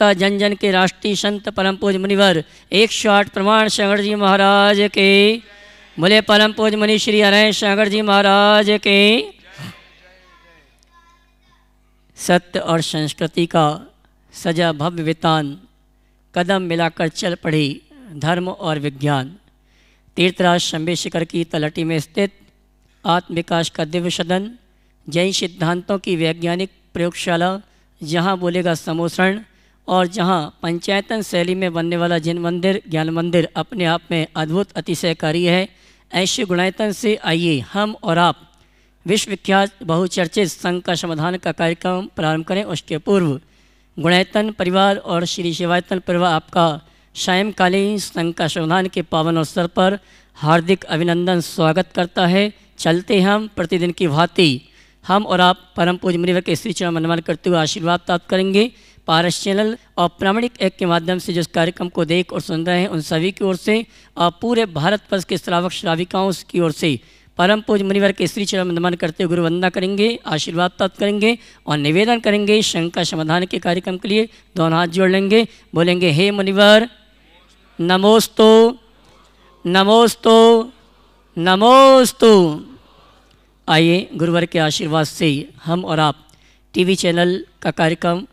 तथा जन जन के राष्ट्रीय संत परम पूज मुनिवर एक सौ आठ प्रमाण शंकर जी महाराज के बोले परम पूज मुनि श्री हरण शंकर जी महाराज के सत्य और संस्कृति का सजा भव्य वितान कदम मिलाकर चल पड़ी धर्म और विज्ञान तीर्थराज शंबे शिखर की तलटी में स्थित आत्मविकास का दिव्य सदन जैन सिद्धांतों की वैज्ञानिक प्रयोगशाला जहाँ बोलेगा समोषण और जहां पंचायतन शैली में बनने वाला जैन मंदिर ज्ञान मंदिर अपने आप में अद्भुत अतिशयकारी है ऐसे गुणायतन से आइए हम और आप विश्वविख्यात बहुचर्चित संघ का समाधान का कार्यक्रम प्रारंभ करें उसके पूर्व गुणायतन परिवार और श्री शिवायतन परिवार आपका सायंकालीन संघ का समाधान के पावन अवसर पर हार्दिक अभिनंदन स्वागत करता है चलते हम प्रतिदिन की भांति हम और आप परम पूज मृव के श्री चरण मनमान करते हुए आशीर्वाद प्राप्त करेंगे पारस चैनल और प्रामाणिक एक के माध्यम से जिस कार्यक्रम को देख और सुन रहे हैं उन सभी की ओर से और पूरे भारतवर्ष के श्रावक श्राविकाओं की ओर से परम पूज मुनिवर के श्री चरण नमन करते गुरु वंदना करेंगे आशीर्वाद प्राप्त करेंगे और निवेदन करेंगे शंका समाधान के कार्यक्रम के लिए दोनों हाथ जोड़ लेंगे बोलेंगे हे मुनिवर नमोस्तु नमोस्तु नमोस्तु आइए गुरुवर के आशीर्वाद से हम और आप टीवी चैनल का कार्यक्रम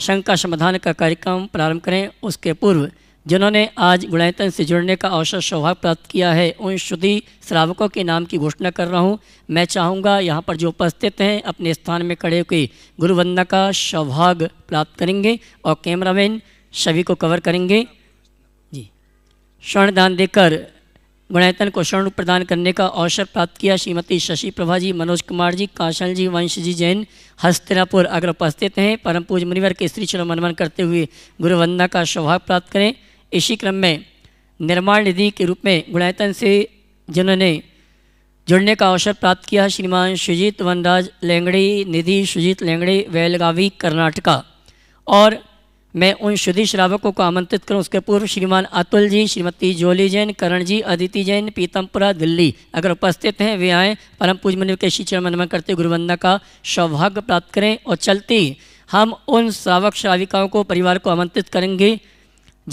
शंका समाधान का कार्यक्रम प्रारंभ करें उसके पूर्व जिन्होंने आज गुणायतन से जुड़ने का अवसर सौभाग्य प्राप्त किया है उन शुद्धि श्रावकों के नाम की घोषणा कर रहा हूँ मैं चाहूँगा यहाँ पर जो उपस्थित हैं अपने स्थान में खड़े हुए गुरुवंदना का सौभाग्य प्राप्त करेंगे और कैमरामैन सभी को कवर करेंगे जी स्वर्ण दान देकर गुणायतन को स्वर्ण प्रदान करने का अवसर प्राप्त किया श्रीमती शशि प्रभा जी मनोज कुमार जी काशल जी वंश जी जैन हस्तिनापुर अगर उपस्थित हैं परम पूज मुनिवर के स्त्री चरण मनमन करते हुए गुरुवंदना का सौभाग प्राप्त करें इसी क्रम में निर्माण निधि के रूप में गुणायतन से जिन्होंने जुड़ने का अवसर प्राप्त किया श्रीमान सुजीत वनराज लेंगड़ी निधि सुजीत लेंगड़ी वेलगावी कर्नाटका और मैं उन शुद्धि श्रावकों को आमंत्रित करूं उसके पूर्व श्रीमान अतुल जी श्रीमती जोली जैन करण जी अदिति जैन पीतमपुरा दिल्ली अगर उपस्थित हैं वे आएँ परम पूज मंदिर के शिक्षण चरण करते गुरुवंदा का सौभाग्य प्राप्त करें और चलती हम उन श्रावक श्राविकाओं को परिवार को आमंत्रित करेंगे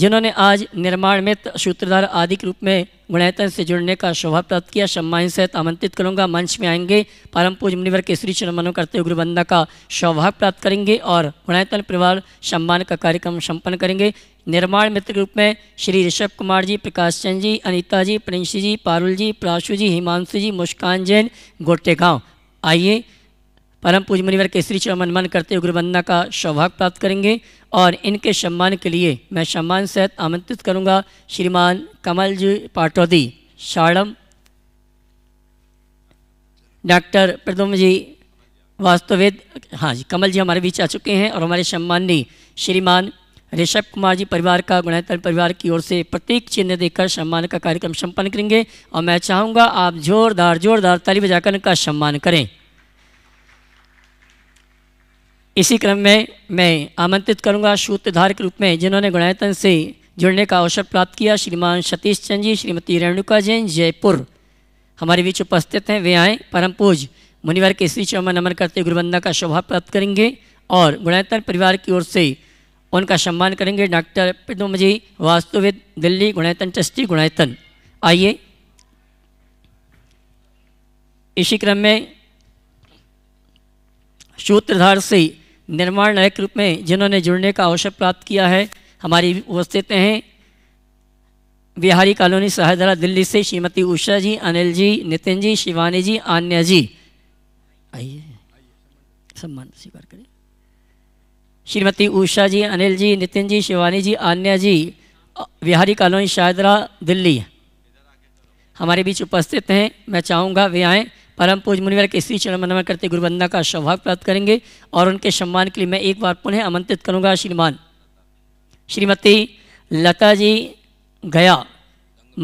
जिन्होंने आज निर्माण में सूत्रधार आदि के रूप में गुणायतन से जुड़ने का शोभा प्राप्त किया सम्मान सहित आमंत्रित करूंगा मंच में आएंगे परम पूज मुनिवर के श्री चरण करते हुए गुरुबंदा का सौभाग प्राप्त करेंगे और गुणायतन परिवार सम्मान का कार्यक्रम संपन्न करेंगे निर्माण मित्र के रूप में श्री ऋषभ कुमार जी प्रकाश चंद जी अनिता जी प्रिंशी जी पारुल जी प्राशु जी हिमांशु जी मुस्कान जैन गोटेगांव आइए परम पूज मुनिवर केसरी चौमन मन करते हुए गुरुवंदना का सौभाग्य प्राप्त करेंगे और इनके सम्मान के लिए मैं सम्मान सहित आमंत्रित करूंगा श्रीमान कमल जी पाटौदी शाड़म डॉक्टर प्रदुम जी वास्तुवेद हाँ जी कमल जी हमारे बीच आ चुके हैं और हमारे सम्माननीय श्रीमान ऋषभ कुमार जी परिवार का गुणायतन परिवार की ओर से प्रतीक चिन्ह देकर सम्मान का कार्यक्रम संपन्न करेंगे और मैं चाहूँगा आप जोरदार जोरदार ताली बजाकर इनका सम्मान करें इसी क्रम में मैं आमंत्रित करूंगा सूत्रधार के रूप में जिन्होंने गुणायतन से जुड़ने का अवसर प्राप्त किया श्रीमान सतीश चंद जी श्रीमती रेणुका जैन जयपुर हमारे बीच उपस्थित हैं वे आए परम पूज मुनिवर के श्री चौमा नमन करते गुरुवंदा का शोभा प्राप्त करेंगे और गुणायतन परिवार की ओर से उनका सम्मान करेंगे डॉक्टर प्रदुम जी वास्तुविद दिल्ली गुणायतन ट्रस्टी गुणायतन आइए इसी क्रम में सूत्रधार से निर्माण नायक रूप में जिन्होंने जुड़ने का अवसर प्राप्त किया है हमारी उपस्थित हैं बिहारी कॉलोनी सहायदरा दिल्ली से श्रीमती उषा जी अनिल जी नितिन जी शिवानी जी आन्या जी आइए सम्मान स्वीकार करें श्रीमती उषा जी अनिल जी नितिन जी शिवानी जी आन्या जी बिहारी कॉलोनी शाहदरा दिल्ली हमारे बीच उपस्थित हैं मैं चाहूँगा वे आएँ परम पूज मुनिवर के श्री चरण मनोमन करते गुरुवंदना का सौभाग्य प्राप्त करेंगे और उनके सम्मान के लिए मैं एक बार पुनः आमंत्रित करूंगा श्रीमान श्रीमती लता जी गया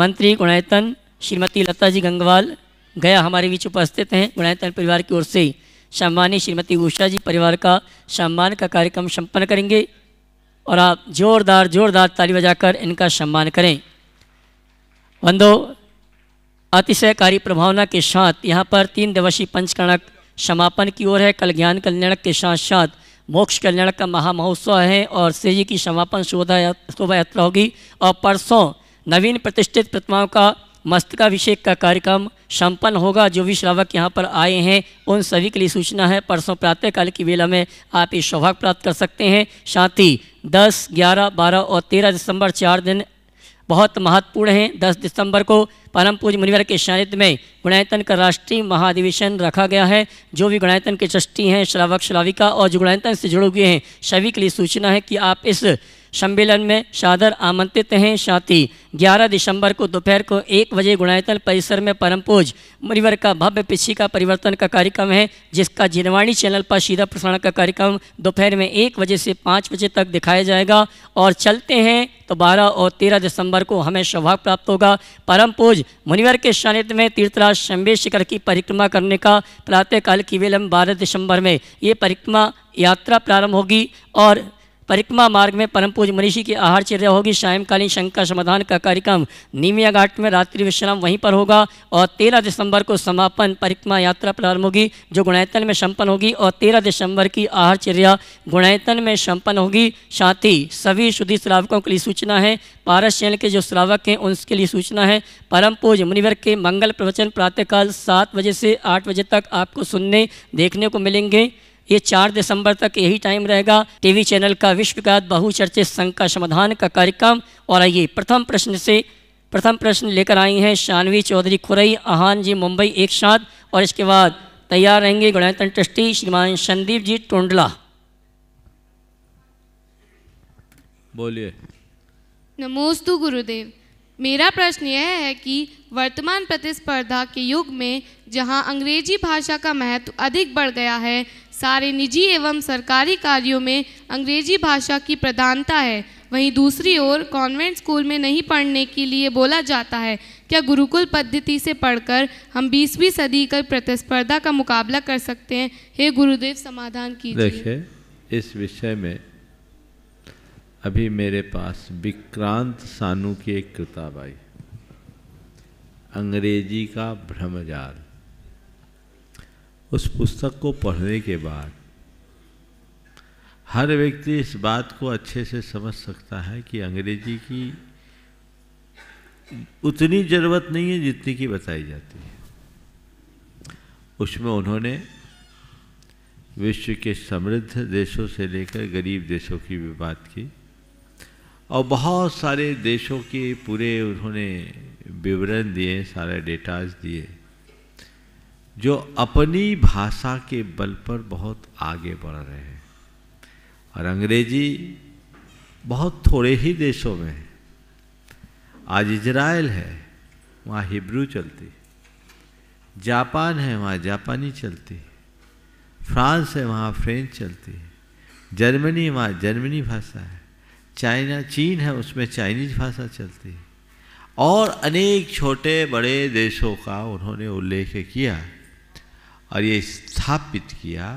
मंत्री गुणायतन श्रीमती लता जी गंगवाल गया हमारे बीच उपस्थित हैं गुणायतन परिवार की ओर से सम्मानी श्रीमती उषा जी परिवार का सम्मान का कार्यक्रम संपन्न करेंगे और आप जोरदार जोरदार ताली बजाकर इनका सम्मान करें बंदो अतिशयकारी प्रभावना के साथ यहाँ पर तीन दिवसीय पंचकणक समापन की ओर है कल ज्ञान कल्याणक के साथ साथ मोक्ष कल्याणक का महामहोत्सव है और सेजी की समापन शोधा शोभा यात्रा होगी और परसों नवीन प्रतिष्ठित प्रतिमाओं का मस्तकाभिषेक का कार्यक्रम संपन्न होगा जो भी श्रावक यहाँ पर आए हैं उन सभी के लिए सूचना है परसों प्रातःकाल की वेला में आप इस सौभाग्य प्राप्त कर सकते हैं साथ ही दस ग्यारह बारह और तेरह दिसंबर चार दिन बहुत महत्वपूर्ण हैं 10 दिसंबर को परम पूज मुनिवर के शायद में गुणायतन का राष्ट्रीय महाधिवेशन रखा गया है जो भी गुणायतन के चष्टी हैं श्रावक श्राविका और जो गुणायतन से जुड़े हुए हैं सभी के लिए सूचना है कि आप इस सम्मेलन में सादर आमंत्रित हैं ही ग्यारह दिसंबर को दोपहर को एक बजे गुणायतल परिसर में परम पूज मुनिवर का भव्य पिछी का परिवर्तन का कार्यक्रम है जिसका जिनवाणी चैनल पर सीधा प्रसारण का कार्यक्रम दोपहर में एक बजे से पाँच बजे तक दिखाया जाएगा और चलते हैं तो 12 और 13 दिसंबर को हमें सौभाग्य प्राप्त होगा परम पूज मुनिवर के सानिध्य में तीर्थराज शंबे शिखर की परिक्रमा करने का प्रातःकाल की विलंब बारह दिसंबर में ये परिक्रमा यात्रा प्रारंभ होगी और परिक्रमा मार्ग में परम पूज मनीषी की आहारचर्या होगी सायंकालीन शंकर समाधान का कार्यक्रम नीमिया घाट में रात्रि विश्राम वहीं पर होगा और तेरह दिसंबर को समापन परिक्रमा यात्रा प्रारंभ होगी जो गुणैतन में संपन्न होगी और तेरह दिसंबर की आहारचर्या गुणैतन में संपन्न होगी साथ ही सभी शुद्धि श्रावकों के लिए सूचना है पारस चैनल के जो श्रावक हैं उनके लिए सूचना है परम पूज मुनिवर के मंगल प्रवचन प्रातःकाल सात बजे से आठ बजे तक आपको सुनने देखने को मिलेंगे ये चार दिसंबर तक यही टाइम रहेगा टीवी चैनल का विश्वघात बहुचर्चित संघ का समाधान का कार्यक्रम और आइए प्रथम प्रश्न से प्रथम प्रश्न लेकर आई हैं शानवी चौधरी खुरई आहान जी मुंबई एक साथ और इसके बाद तैयार रहेंगे गणतंत्र ट्रस्टी श्रीमान संदीप जी टोंडला बोलिए नमोस्तु गुरुदेव मेरा प्रश्न यह है कि वर्तमान प्रतिस्पर्धा के युग में जहां अंग्रेजी भाषा का महत्व अधिक बढ़ गया है सारे निजी एवं सरकारी कार्यों में अंग्रेजी भाषा की प्रधानता है वहीं दूसरी ओर कॉन्वेंट स्कूल में नहीं पढ़ने के लिए बोला जाता है क्या गुरुकुल पद्धति से पढ़कर हम 20वीं सदी का प्रतिस्पर्धा का मुकाबला कर सकते हैं हे गुरुदेव समाधान कीजिए देखिए इस विषय में अभी मेरे पास विक्रांत सानू की एक किताब आई अंग्रेजी का भ्रमजाल उस पुस्तक को पढ़ने के बाद हर व्यक्ति इस बात को अच्छे से समझ सकता है कि अंग्रेजी की उतनी ज़रूरत नहीं है जितनी की बताई जाती है उसमें उन्होंने विश्व के समृद्ध देशों से लेकर गरीब देशों की भी बात की और बहुत सारे देशों के पूरे उन्होंने विवरण दिए सारे डेटाज दिए जो अपनी भाषा के बल पर बहुत आगे बढ़ रहे हैं और अंग्रेजी बहुत थोड़े ही देशों में है आज इजराइल है वहाँ हिब्रू चलती जापान है वहाँ जापानी चलती फ्रांस है वहाँ फ्रेंच चलती है जर्मनी वहाँ जर्मनी भाषा है चाइना चीन है उसमें चाइनीज भाषा चलती है और अनेक छोटे बड़े देशों का उन्होंने उल्लेख किया और ये स्थापित किया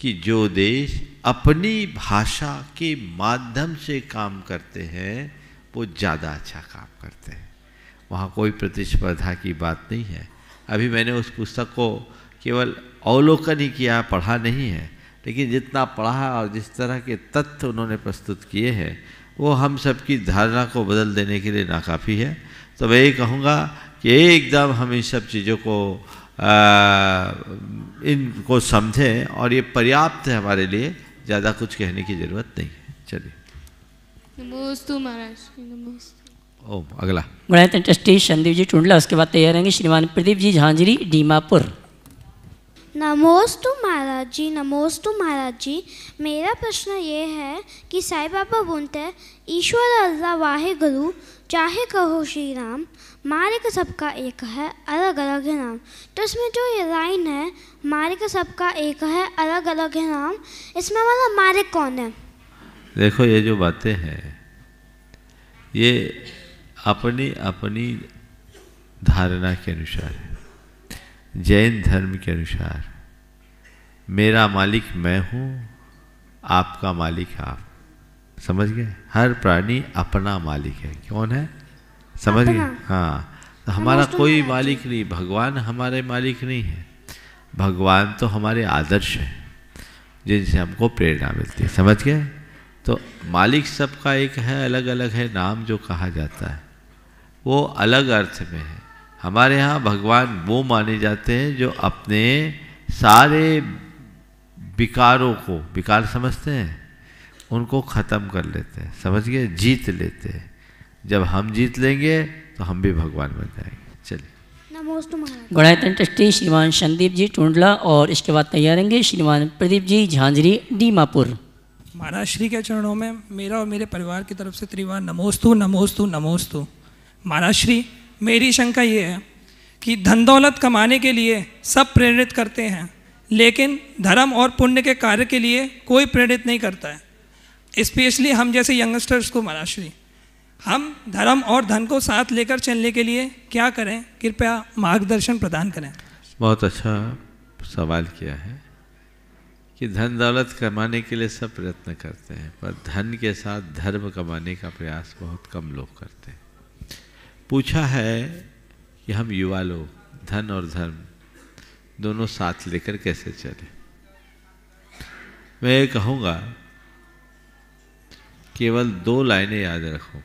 कि जो देश अपनी भाषा के माध्यम से काम करते हैं वो ज़्यादा अच्छा काम करते हैं वहाँ कोई प्रतिस्पर्धा की बात नहीं है अभी मैंने उस पुस्तक को केवल अवलोकन ही किया पढ़ा नहीं है लेकिन जितना पढ़ा और जिस तरह के तथ्य उन्होंने प्रस्तुत किए हैं वो हम सबकी धारणा को बदल देने के लिए नाकाफ़ी है तो मैं ये कहूँगा कि एकदम हम इन सब चीज़ों को इनको समझें और ये पर्याप्त है हमारे लिए ज़्यादा कुछ कहने की ज़रूरत नहीं है चलिए ओम अगला ट्रस्टी संदीप जी उसके बाद तैयार रहेंगे श्रीमान प्रदीप जी झांझरी डीमापुर नमोस्तु महाराज जी नमोस्तु महाराज जी मेरा प्रश्न ये है कि साई बाबा बोलते हैं ईश्वर अल्लाह वाहे गुरु चाहे कहो श्री राम मालिक सबका एक है अलग अलग है नाम तो इसमें जो ये लाइन है मालिक सबका एक है अलग अलग है नाम इसमें वाला मालिक कौन है देखो ये जो बातें हैं ये अपनी अपनी धारणा के अनुसार है जैन धर्म के अनुसार मेरा मालिक मैं हूँ आपका मालिक आप समझ गए हर प्राणी अपना मालिक है कौन है समझ गए हाँ तो हमारा कोई मालिक नहीं भगवान हमारे मालिक नहीं है भगवान तो हमारे आदर्श है जिनसे हमको प्रेरणा मिलती है समझ गए तो मालिक सबका एक है अलग अलग है नाम जो कहा जाता है वो अलग अर्थ में है हमारे यहाँ भगवान वो माने जाते हैं जो अपने सारे विकारों को विकार समझते हैं उनको ख़त्म कर लेते हैं समझ गए जीत लेते हैं जब हम जीत लेंगे तो हम भी भगवान बन जाएंगे चलिए गणित श्रीमान संदीप जी टूडला और इसके बाद तैयार रहेंगे श्रीमान प्रदीप जी झांझरी डीमापुर महाराज श्री के चरणों में मेरा और मेरे परिवार की तरफ से त्रिवार नमोस्तु नमोस्तु नमोस्तु महाराज श्री मेरी शंका ये है कि धन दौलत कमाने के लिए सब प्रेरित करते हैं लेकिन धर्म और पुण्य के कार्य के लिए कोई प्रेरित नहीं करता है स्पेशली हम जैसे यंगस्टर्स को महाराज श्री हम धर्म और धन को साथ लेकर चलने के लिए क्या करें कृपया मार्गदर्शन प्रदान करें बहुत अच्छा सवाल किया है कि धन दौलत कमाने के लिए सब प्रयत्न करते हैं पर धन के साथ धर्म कमाने का प्रयास बहुत कम लोग करते हैं पूछा है कि हम युवा लोग धन और धर्म दोनों साथ लेकर कैसे चले मैं ये कहूँगा केवल दो लाइनें याद रखो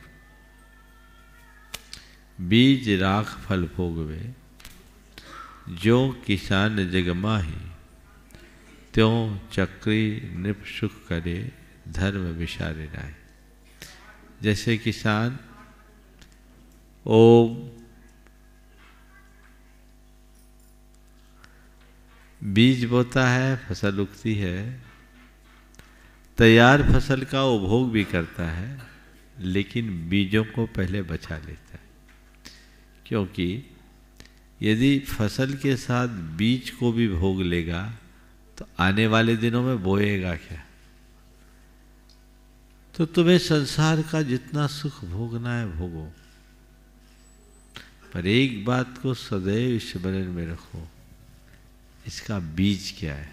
बीज राख फल भोगवे जो किसान ही त्यों चक्री नृप सुख करे धर्म विषारे राय जैसे किसान ओम बीज बोता है फसल उगती है तैयार फसल का उपभोग भी करता है लेकिन बीजों को पहले बचा लेता क्योंकि यदि फसल के साथ बीज को भी भोग लेगा तो आने वाले दिनों में बोएगा क्या तो तुम्हें संसार का जितना सुख भोगना है भोगो पर एक बात को सदैव स्मरण में रखो इसका बीज क्या है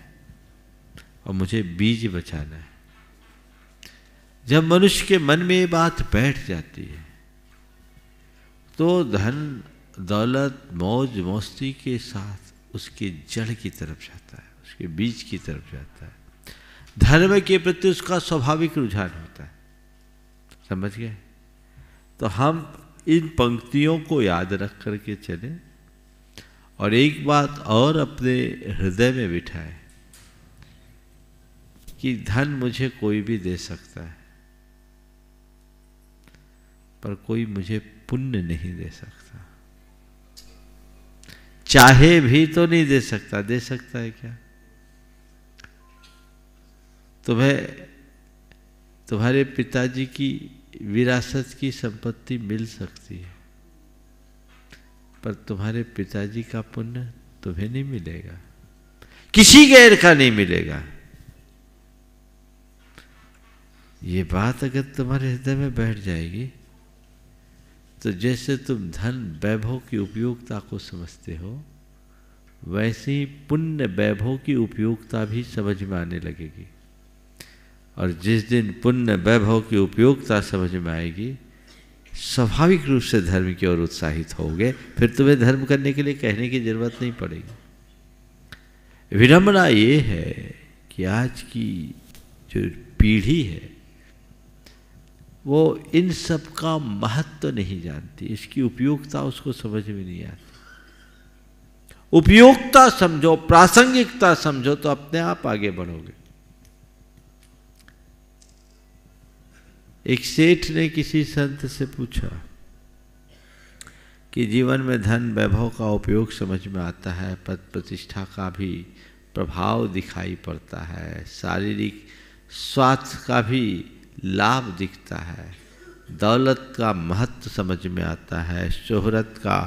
और मुझे बीज बचाना है जब मनुष्य के मन में ये बात बैठ जाती है तो धन दौलत मौज मस्ती के साथ उसके जड़ की तरफ जाता है उसके बीज की तरफ जाता है धर्म के प्रति उसका स्वाभाविक रुझान होता है समझ गए तो हम इन पंक्तियों को याद रख करके चले और एक बात और अपने हृदय में बिठाए कि धन मुझे कोई भी दे सकता है पर कोई मुझे पुण्य नहीं दे सकता चाहे भी तो नहीं दे सकता दे सकता है क्या तुम्हें तुम्हारे पिताजी की विरासत की संपत्ति मिल सकती है पर तुम्हारे पिताजी का पुण्य तुम्हें नहीं मिलेगा किसी गैर का नहीं मिलेगा ये बात अगर तुम्हारे हृदय में बैठ जाएगी तो जैसे तुम धन वैभव की उपयोगिता को समझते हो वैसे ही पुण्य वैभव की उपयोगिता भी समझ में आने लगेगी और जिस दिन पुण्य वैभव की उपयोगिता समझ में आएगी स्वाभाविक रूप से धर्म की ओर उत्साहित होगे फिर तुम्हें धर्म करने के लिए कहने की जरूरत नहीं पड़ेगी विडम्बना ये है कि आज की जो पीढ़ी है वो इन सब का महत्व तो नहीं जानती इसकी उपयोगिता उसको समझ में नहीं आती उपयोगिता समझो प्रासंगिकता समझो तो अपने आप आगे बढ़ोगे एक सेठ ने किसी संत से पूछा कि जीवन में धन वैभव का उपयोग समझ में आता है पद प्रतिष्ठा का भी प्रभाव दिखाई पड़ता है शारीरिक स्वास्थ्य का भी लाभ दिखता है दौलत का महत्व समझ में आता है शोहरत का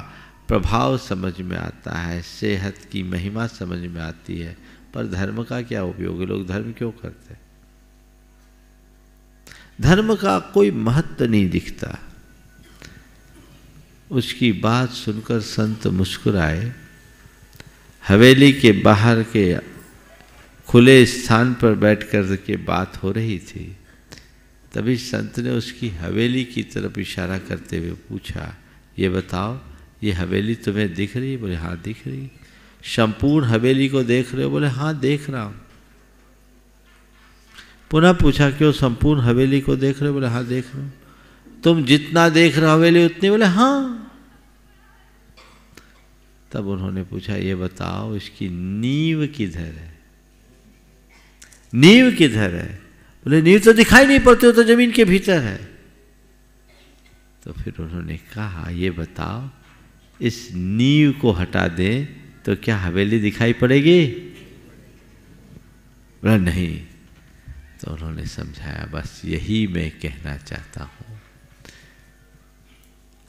प्रभाव समझ में आता है सेहत की महिमा समझ में आती है पर धर्म का क्या उपयोग है लोग धर्म क्यों करते हैं धर्म का कोई महत्व नहीं दिखता उसकी बात सुनकर संत मुस्कुराए हवेली के बाहर के खुले स्थान पर बैठकर के बात हो रही थी तभी संत ने उसकी हवेली की तरफ इशारा करते हुए पूछा ये बताओ ये हवेली तुम्हें दिख रही बोले हाँ दिख रही संपूर्ण हवेली को देख रहे हो बोले हाँ देख रहा हूँ पुनः पूछा क्यों संपूर्ण हवेली को देख रहे हो बोले हाँ देख रहा हूँ तुम जितना देख रहे हवेली उतनी बोले हाँ तब उन्होंने पूछा ये बताओ इसकी नींव किधर है नींव किधर है बोले नींव तो दिखाई नहीं पड़ती तो जमीन के भीतर है तो फिर उन्होंने कहा ये बताओ इस नींव को हटा दे तो क्या हवेली दिखाई पड़ेगी बोला नहीं तो उन्होंने समझाया बस यही मैं कहना चाहता हूं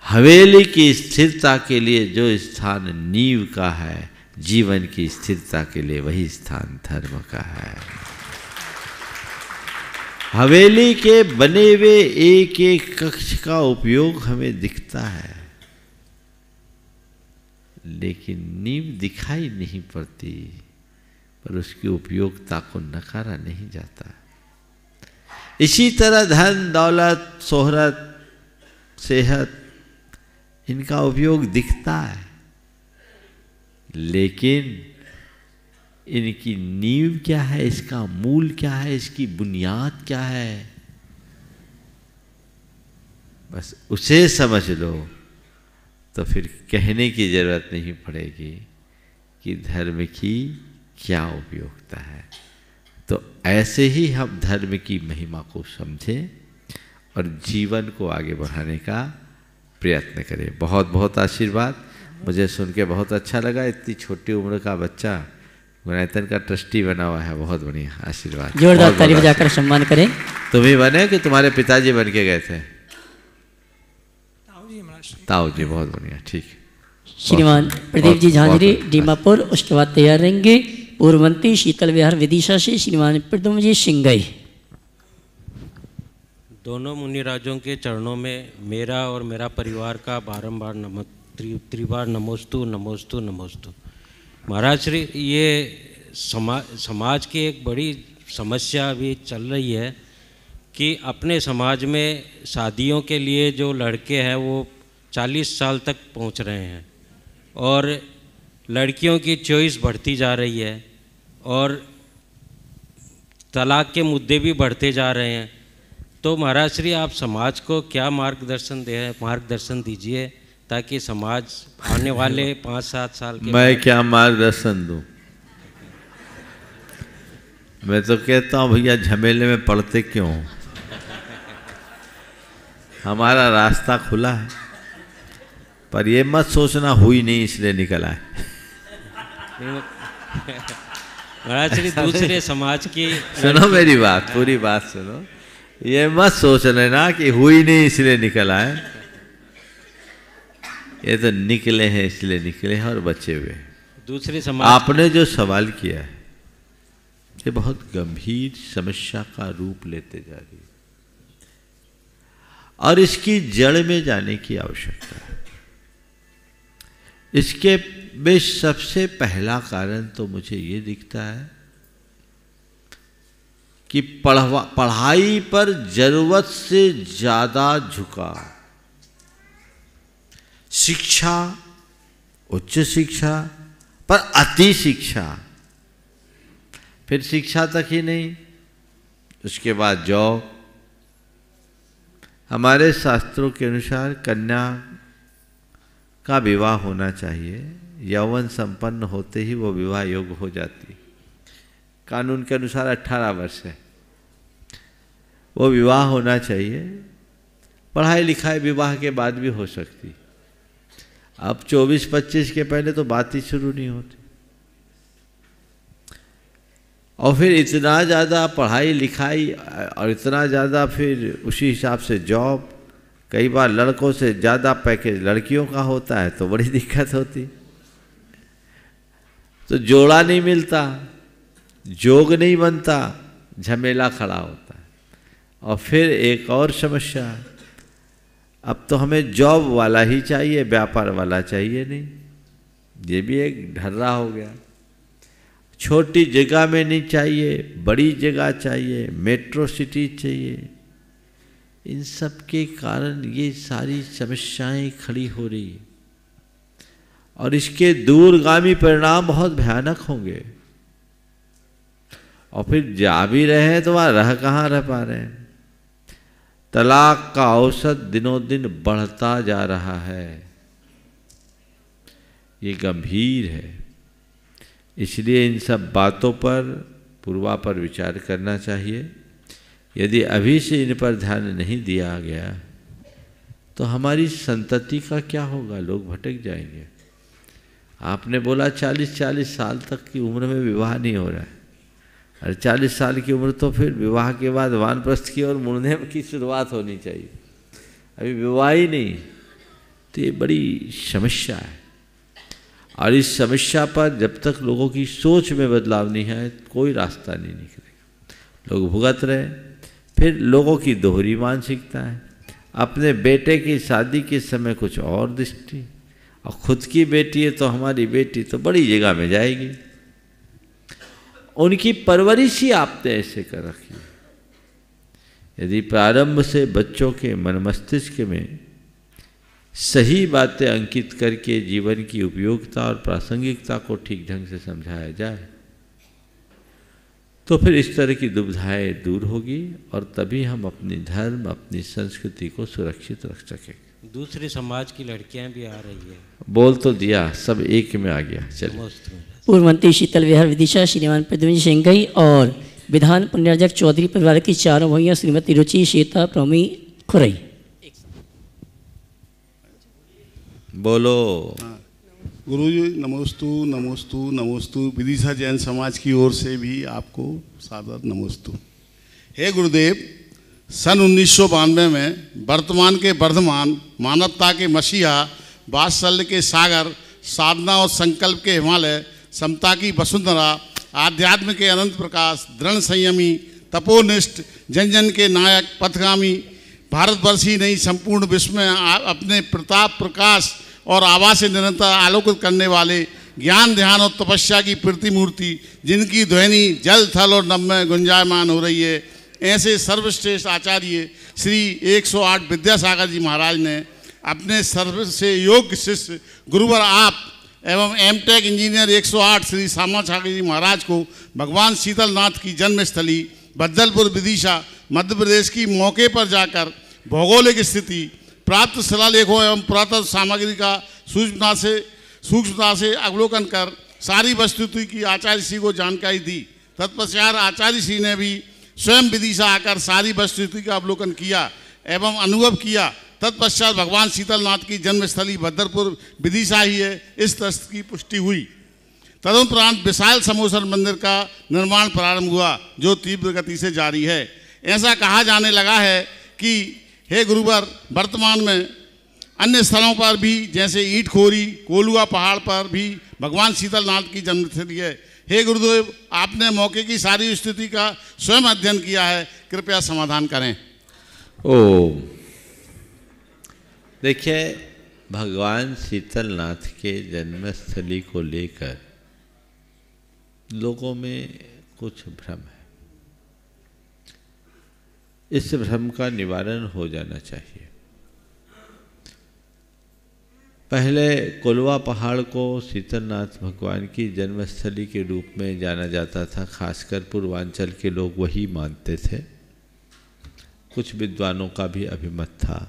हवेली की स्थिरता के लिए जो स्थान नींव का है जीवन की स्थिरता के लिए वही स्थान धर्म का है हवेली के बने हुए एक एक कक्ष का उपयोग हमें दिखता है लेकिन नींव दिखाई नहीं पड़ती पर उसकी उपयोगता को नकारा नहीं जाता इसी तरह धन दौलत शोहरत सेहत इनका उपयोग दिखता है लेकिन इनकी नींव क्या है इसका मूल क्या है इसकी बुनियाद क्या है बस उसे समझ लो तो फिर कहने की ज़रूरत नहीं पड़ेगी कि धर्म की क्या उपयोगिता है तो ऐसे ही हम धर्म की महिमा को समझें और जीवन को आगे बढ़ाने का प्रयत्न करें बहुत बहुत आशीर्वाद मुझे सुन के बहुत अच्छा लगा इतनी छोटी उम्र का बच्चा गुणायतन का ट्रस्टी बना हुआ है बहुत बढ़िया आशीर्वाद जोरदार ताली बजाकर सम्मान करें तुम्हें तो बने कि तुम्हारे पिताजी बन के गए थे ताऊ जी बहुत बढ़िया ठीक श्रीमान प्रदीप जी झांझरी डीमापुर उसके बाद तैयार रहेंगे पूर्व मंत्री शीतल विहार विदिशा से श्रीमान प्रदम जी सिंगई दोनों मुनि राजों के चरणों में मेरा और मेरा परिवार का बारम्बार नमो त्रि त्रिवार नमोस्तु नमोस्तु नमोस्तु महाराज श्री ये समा समाज की एक बड़ी समस्या अभी चल रही है कि अपने समाज में शादियों के लिए जो लड़के हैं वो 40 साल तक पहुंच रहे हैं और लड़कियों की चॉइस बढ़ती जा रही है और तलाक के मुद्दे भी बढ़ते जा रहे हैं तो महाराज श्री आप समाज को क्या मार्गदर्शन दे मार्गदर्शन दीजिए ताकि समाज आने वाले पाँच सात साल के मैं क्या मार्गदर्शन दूँ मैं तो कहता हूँ भैया झमेले में पड़ते क्यों हमारा रास्ता खुला है पर ये मत सोचना हुई नहीं इसलिए निकला है दूसरे समाज की सुनो मेरी बात पूरी बात सुनो ये मत सोच लेना कि हुई नहीं इसलिए निकला है ये तो निकले हैं इसलिए निकले हैं और बचे हुए दूसरे समाज आपने जो सवाल किया है ये बहुत गंभीर समस्या का रूप लेते जा रही है और इसकी जड़ में जाने की आवश्यकता है इसके में सबसे पहला कारण तो मुझे ये दिखता है कि पढ़वा पढ़ाई पर जरूरत से ज़्यादा झुकाव शिक्षा उच्च शिक्षा पर अति शिक्षा फिर शिक्षा तक ही नहीं उसके बाद जॉब हमारे शास्त्रों के अनुसार कन्या का विवाह होना चाहिए यौवन संपन्न होते ही वो विवाह योग्य हो जाती कानून के अनुसार 18 वर्ष है वो विवाह होना चाहिए पढ़ाई लिखाई विवाह के बाद भी हो सकती अब 24-25 के पहले तो बात ही शुरू नहीं होती और फिर इतना ज़्यादा पढ़ाई लिखाई और इतना ज़्यादा फिर उसी हिसाब से जॉब कई बार लड़कों से ज़्यादा पैकेज लड़कियों का होता है तो बड़ी दिक्कत होती तो जोड़ा नहीं मिलता जोग नहीं बनता झमेला खड़ा होता है और फिर एक और समस्या है अब तो हमें जॉब वाला ही चाहिए व्यापार वाला चाहिए नहीं ये भी एक ढर्रा हो गया छोटी जगह में नहीं चाहिए बड़ी जगह चाहिए मेट्रो सिटी चाहिए इन सब के कारण ये सारी समस्याएं खड़ी हो रही है और इसके दूरगामी परिणाम बहुत भयानक होंगे और फिर जा भी रहे हैं तो वहाँ रह कहाँ रह पा रहे हैं तलाक का औसत दिनों दिन बढ़ता जा रहा है ये गंभीर है इसलिए इन सब बातों पर पूर्वा पर विचार करना चाहिए यदि अभी से इन पर ध्यान नहीं दिया गया तो हमारी संतति का क्या होगा लोग भटक जाएंगे आपने बोला चालीस चालीस साल तक की उम्र में विवाह नहीं हो रहा है अरे चालीस साल की उम्र तो फिर विवाह के बाद वानप्रस्थ की और मुड़ने की शुरुआत होनी चाहिए अभी विवाह ही नहीं तो ये बड़ी समस्या है और इस समस्या पर जब तक लोगों की सोच में बदलाव नहीं है कोई रास्ता नहीं निकलेगा लोग भुगत रहे फिर लोगों की दोहरी मानसिकता है अपने बेटे की शादी के समय कुछ और दृष्टि और खुद की बेटी है तो हमारी बेटी तो बड़ी जगह में जाएगी उनकी परवरिश ही आपने ऐसे कर रखी यदि प्रारंभ से बच्चों के मन मस्तिष्क में सही बातें अंकित करके जीवन की उपयोगिता और प्रासंगिकता को ठीक ढंग से समझाया जाए तो फिर इस तरह की दुविधाएं दूर होगी और तभी हम अपनी धर्म अपनी संस्कृति को सुरक्षित रख सकेंगे दूसरे समाज की लड़कियां भी आ रही है बोल तो दिया सब एक में आ गया चलो पूर्व मंत्री शीतल विहार विदिशा श्रीमान प्रद्युम्न शेंगई और विधान पुण्यर्जक चौधरी परिवार की चारों भैया श्रीमती रुचि श्वेता प्रमी खुरई बोलो गुरु जी नमोस्तु नमोस्तु नमोस्तु विदिशा जैन समाज की ओर से भी आपको सादर नमोस्तु हे गुरुदेव सन उन्नीस में वर्तमान के वर्धमान मानवता के मसीहा बात्सल्य के सागर साधना और संकल्प के हिमालय समता की वसुंधरा आध्यात्म के अनंत प्रकाश दृढ़ संयमी तपोनिष्ठ जन जन के नायक पथगामी भारतवर्ष ही नहीं संपूर्ण विश्व में अपने प्रताप प्रकाश और आवास से निरंतर आलोकित करने वाले ज्ञान ध्यान और तपस्या की प्रतिमूर्ति जिनकी ध्वनि जल थल और नम में गुंजायमान हो रही है ऐसे सर्वश्रेष्ठ आचार्य श्री 108 विद्यासागर जी महाराज ने अपने सर्व से योग्य शिष्य गुरुवर आप एवं एमटेक इंजीनियर 108 श्री श्यामा छागर जी महाराज को भगवान शीतलनाथ की जन्मस्थली बद्दलपुर विदिशा मध्य प्रदेश की मौके पर जाकर भौगोलिक स्थिति प्राप्त शिलालेखों एवं पुरातत्व सामग्री का सूक्ष्मता से सूक्ष्मता से अवलोकन कर सारी वस्तुति की आचार्य श्री को जानकारी दी तत्पश्चात आचार्य श्री ने भी स्वयं विदिशा आकर सारी वस्तुति का अवलोकन किया एवं अनुभव किया तत्पश्चात भगवान शीतलनाथ की जन्मस्थली भद्रपुर विदिशा ही है इस तस्थ की पुष्टि हुई तदुपरांत विशाल समोसर मंदिर का निर्माण प्रारंभ हुआ जो तीव्र गति से जारी है ऐसा कहा जाने लगा है कि हे गुरुवर वर्तमान में अन्य स्थलों पर भी जैसे ईटखोरी कोलुआ पहाड़ पर भी भगवान शीतलनाथ की जन्मस्थली है हे गुरुदेव आपने मौके की सारी स्थिति का स्वयं अध्ययन किया है कृपया समाधान करें ओ देखिए भगवान शीतलनाथ के जन्मस्थली को लेकर लोगों में कुछ भ्रम है इस भ्रम का निवारण हो जाना चाहिए पहले कोलवा पहाड़ को शीतलनाथ भगवान की जन्मस्थली के रूप में जाना जाता था खासकर पूर्वांचल के लोग वही मानते थे कुछ विद्वानों का भी अभिमत था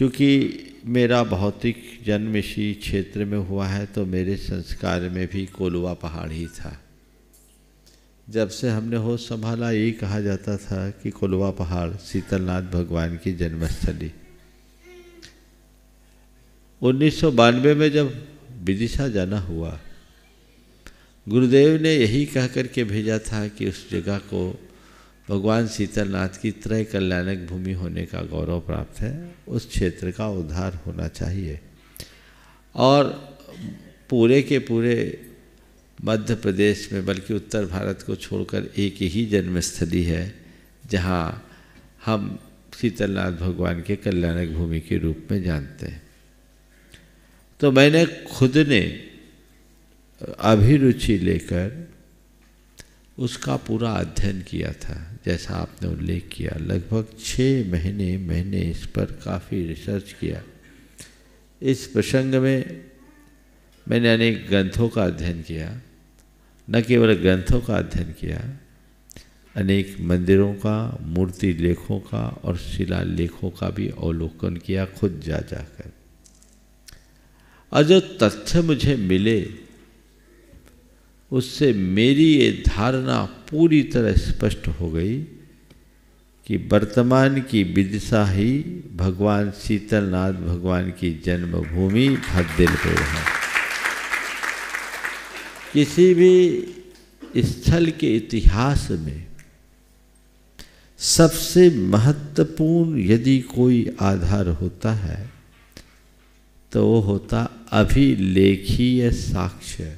क्योंकि मेरा भौतिक जन्म इसी क्षेत्र में हुआ है तो मेरे संस्कार में भी कोलुआ पहाड़ ही था जब से हमने होश संभाला यही कहा जाता था कि कोलुआ पहाड़ शीतलनाथ भगवान की जन्मस्थली उन्नीस में जब विदिशा जाना हुआ गुरुदेव ने यही कह करके भेजा था कि उस जगह को भगवान सीतानाथ की त्रय कल्याणक भूमि होने का गौरव प्राप्त है उस क्षेत्र का उद्धार होना चाहिए और पूरे के पूरे मध्य प्रदेश में बल्कि उत्तर भारत को छोड़कर एक ही जन्मस्थली है जहाँ हम शीतलनाथ भगवान के कल्याणक भूमि के रूप में जानते हैं तो मैंने खुद ने अभिरुचि लेकर उसका पूरा अध्ययन किया था जैसा आपने उल्लेख किया लगभग छः महीने मैंने इस पर काफ़ी रिसर्च किया इस प्रसंग में मैंने अनेक ग्रंथों का अध्ययन किया न केवल ग्रंथों का अध्ययन किया अनेक मंदिरों का मूर्ति लेखों का और शिला लेखों का भी अवलोकन किया खुद जा जाकर और जो तथ्य मुझे मिले उससे मेरी ये धारणा पूरी तरह स्पष्ट हो गई कि वर्तमान की विदिशा ही भगवान शीतलनाथ भगवान की जन्मभूमि भद्दिलपुर है किसी भी स्थल के इतिहास में सबसे महत्वपूर्ण यदि कोई आधार होता है तो वो होता अभिलेखीय साक्ष्य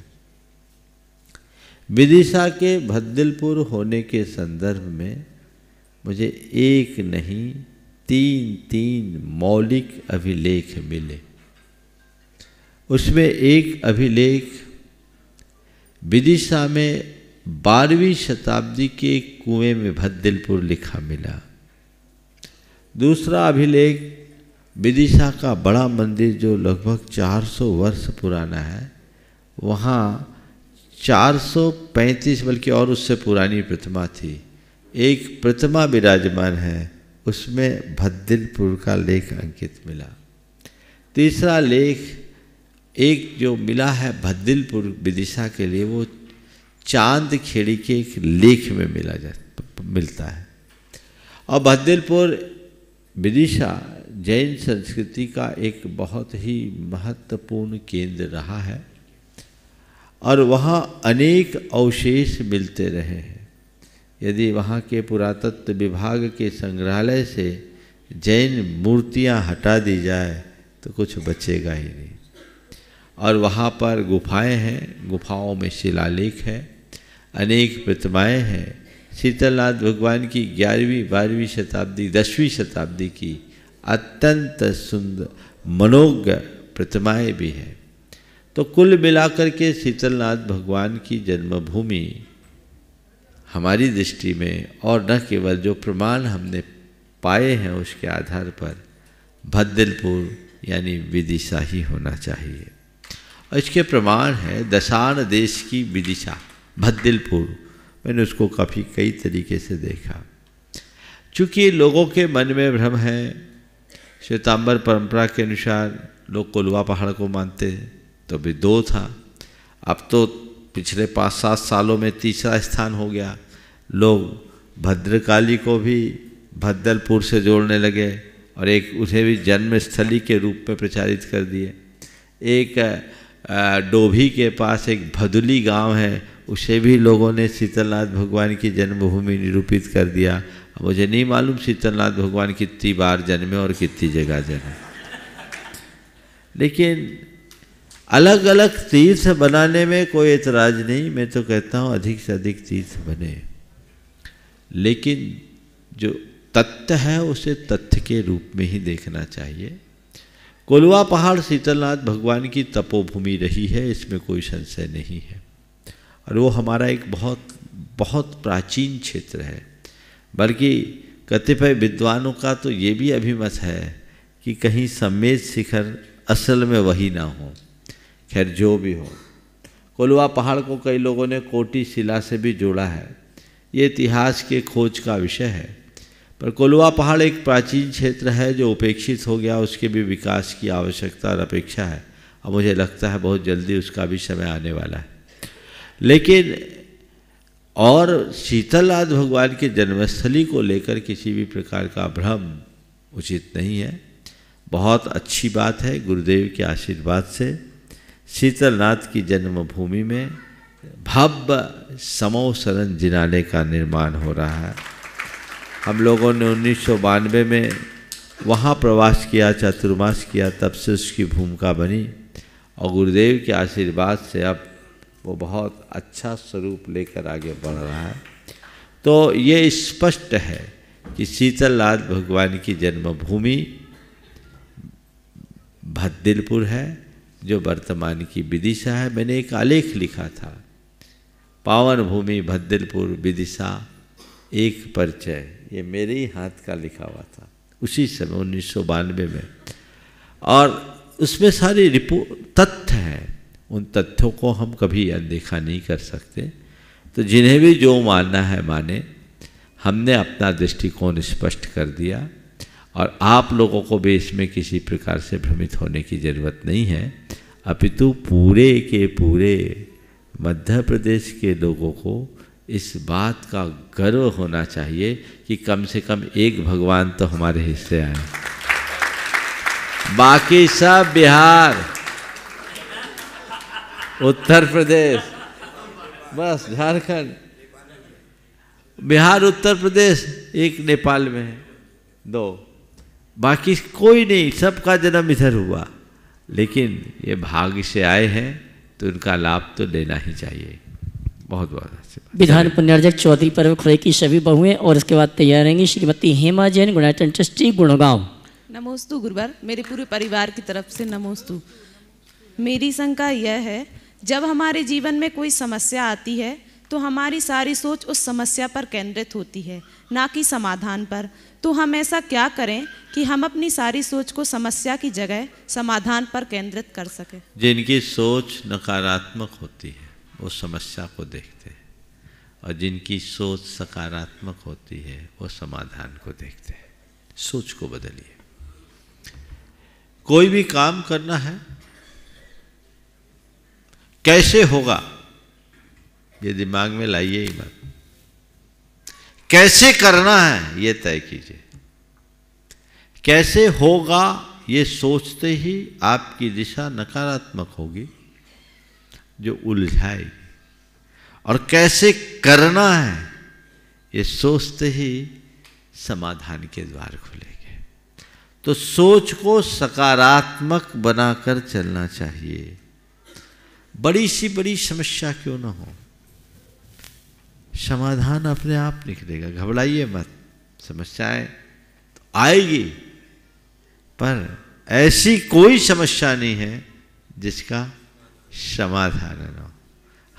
विदिशा के भद्दिलपुर होने के संदर्भ में मुझे एक नहीं तीन तीन मौलिक अभिलेख मिले उसमें एक अभिलेख विदिशा में बारहवीं शताब्दी के कुएं में भद्दिलपुर लिखा मिला दूसरा अभिलेख विदिशा का बड़ा मंदिर जो लगभग 400 वर्ष पुराना है वहाँ 435 बल्कि और उससे पुरानी प्रतिमा थी एक प्रतिमा विराजमान है उसमें भद्दिलपुर का लेख अंकित मिला तीसरा लेख एक जो मिला है भद्दिलपुर विदिशा के लिए वो चांद खेड़ी के एक लेख में मिला जा मिलता है और भद्दिलपुर विदिशा जैन संस्कृति का एक बहुत ही महत्वपूर्ण केंद्र रहा है और वहाँ अनेक अवशेष मिलते रहे हैं यदि वहाँ के पुरातत्व विभाग के संग्रहालय से जैन मूर्तियाँ हटा दी जाए तो कुछ बचेगा ही नहीं और वहाँ पर गुफाएं हैं गुफाओं में शिलालेख है अनेक प्रतिमाएं हैं शीतलनाथ भगवान की ग्यारहवीं बारहवीं शताब्दी दसवीं शताब्दी की अत्यंत सुंदर मनोज्ञ प्रतिमाएं भी हैं तो कुल मिलाकर के शीतलनाथ भगवान की जन्मभूमि हमारी दृष्टि में और न केवल जो प्रमाण हमने पाए हैं उसके आधार पर भद्दलपुर यानी विदिशा ही होना चाहिए और इसके प्रमाण है दशान देश की विदिशा भद्दलपुर मैंने उसको काफ़ी कई तरीके से देखा चूँकि लोगों के मन में भ्रम है श्वेतांबर परंपरा के अनुसार लोग कोलवा पहाड़ को मानते हैं तो भी दो था अब तो पिछले पाँच सात सालों में तीसरा स्थान हो गया लोग भद्रकाली को भी भद्दलपुर से जोड़ने लगे और एक उसे भी जन्मस्थली के रूप में प्रचारित कर दिए एक डोभी के पास एक भदुली गांव है उसे भी लोगों ने शीतलनाथ भगवान की जन्मभूमि निरूपित कर दिया मुझे नहीं मालूम शीतलनाथ भगवान कितनी बार जन्मे और कितनी जगह जन्मे लेकिन अलग अलग तीर्थ बनाने में कोई ऐतराज नहीं मैं तो कहता हूँ अधिक से अधिक तीर्थ बने लेकिन जो तत्व है उसे तथ्य के रूप में ही देखना चाहिए कोलवा पहाड़ शीतलनाथ भगवान की तपोभूमि रही है इसमें कोई संशय नहीं है और वो हमारा एक बहुत बहुत प्राचीन क्षेत्र है बल्कि कतिपय विद्वानों का तो ये भी अभिमत है कि कहीं सम्मेद शिखर असल में वही ना हो खैर जो भी हो कोलवा पहाड़ को कई लोगों ने कोटी शिला से भी जोड़ा है ये इतिहास के खोज का विषय है पर कोलवा पहाड़ एक प्राचीन क्षेत्र है जो उपेक्षित हो गया उसके भी विकास की आवश्यकता और अपेक्षा है और मुझे लगता है बहुत जल्दी उसका भी समय आने वाला है लेकिन और शीतलनाथ भगवान के जन्मस्थली को लेकर किसी भी प्रकार का भ्रम उचित नहीं है बहुत अच्छी बात है गुरुदेव के आशीर्वाद से शीतलनाथ की जन्मभूमि में भव्य समो जिनाले का निर्माण हो रहा है हम लोगों ने उन्नीस में वहाँ प्रवास किया चतुर्मास किया तब से उसकी भूमिका बनी और गुरुदेव के आशीर्वाद से अब वो बहुत अच्छा स्वरूप लेकर आगे बढ़ रहा है तो ये स्पष्ट है कि शीतलनाथ भगवान की जन्मभूमि भद्दिलपुर है जो वर्तमान की विदिशा है मैंने एक आलेख लिखा था पावन भूमि भद्दलपुर विदिशा एक परिचय ये मेरे ही हाथ का लिखा हुआ था उसी समय उन्नीस में और उसमें सारी रिपोर्ट तथ्य हैं उन तथ्यों को हम कभी अनदेखा नहीं कर सकते तो जिन्हें भी जो मानना है माने हमने अपना दृष्टिकोण स्पष्ट कर दिया और आप लोगों को भी इसमें किसी प्रकार से भ्रमित होने की ज़रूरत नहीं है अपितु पूरे के पूरे मध्य प्रदेश के लोगों को इस बात का गर्व होना चाहिए कि कम से कम एक भगवान तो हमारे हिस्से आए बाकी सब बिहार उत्तर प्रदेश बस झारखंड बिहार उत्तर प्रदेश एक नेपाल में है दो बाकी कोई नहीं सबका जन्म इधर हुआ लेकिन ये भाग्य से आए हैं तो उनका लाभ तो लेना ही चाहिए बहुत बहुत विधान पुण्यार्जक चौधरी पर्व खड़े की सभी बहुएं और इसके बाद तैयार रहेंगी श्रीमती हेमा जैन गुणाटन ट्रस्टी गुणगांव नमोस्तु गुरुवार मेरे पूरे परिवार की तरफ से नमोस्तु मेरी शंका यह है जब हमारे जीवन में कोई समस्या आती है तो हमारी सारी सोच उस समस्या पर केंद्रित होती है ना कि समाधान पर तो हम ऐसा क्या करें कि हम अपनी सारी सोच को समस्या की जगह समाधान पर केंद्रित कर सकें जिनकी सोच नकारात्मक होती है वो समस्या को देखते हैं और जिनकी सोच सकारात्मक होती है वो समाधान को देखते हैं सोच को बदलिए कोई भी काम करना है कैसे होगा ये दिमाग में लाइए ही मत कैसे करना है ये तय कीजिए कैसे होगा ये सोचते ही आपकी दिशा नकारात्मक होगी जो उलझाएगी और कैसे करना है ये सोचते ही समाधान के द्वार खुलेंगे तो सोच को सकारात्मक बनाकर चलना चाहिए बड़ी सी बड़ी समस्या क्यों ना हो समाधान अपने आप निकलेगा घबराइए मत समस्याएं तो आएगी पर ऐसी कोई समस्या नहीं है जिसका समाधान ना हो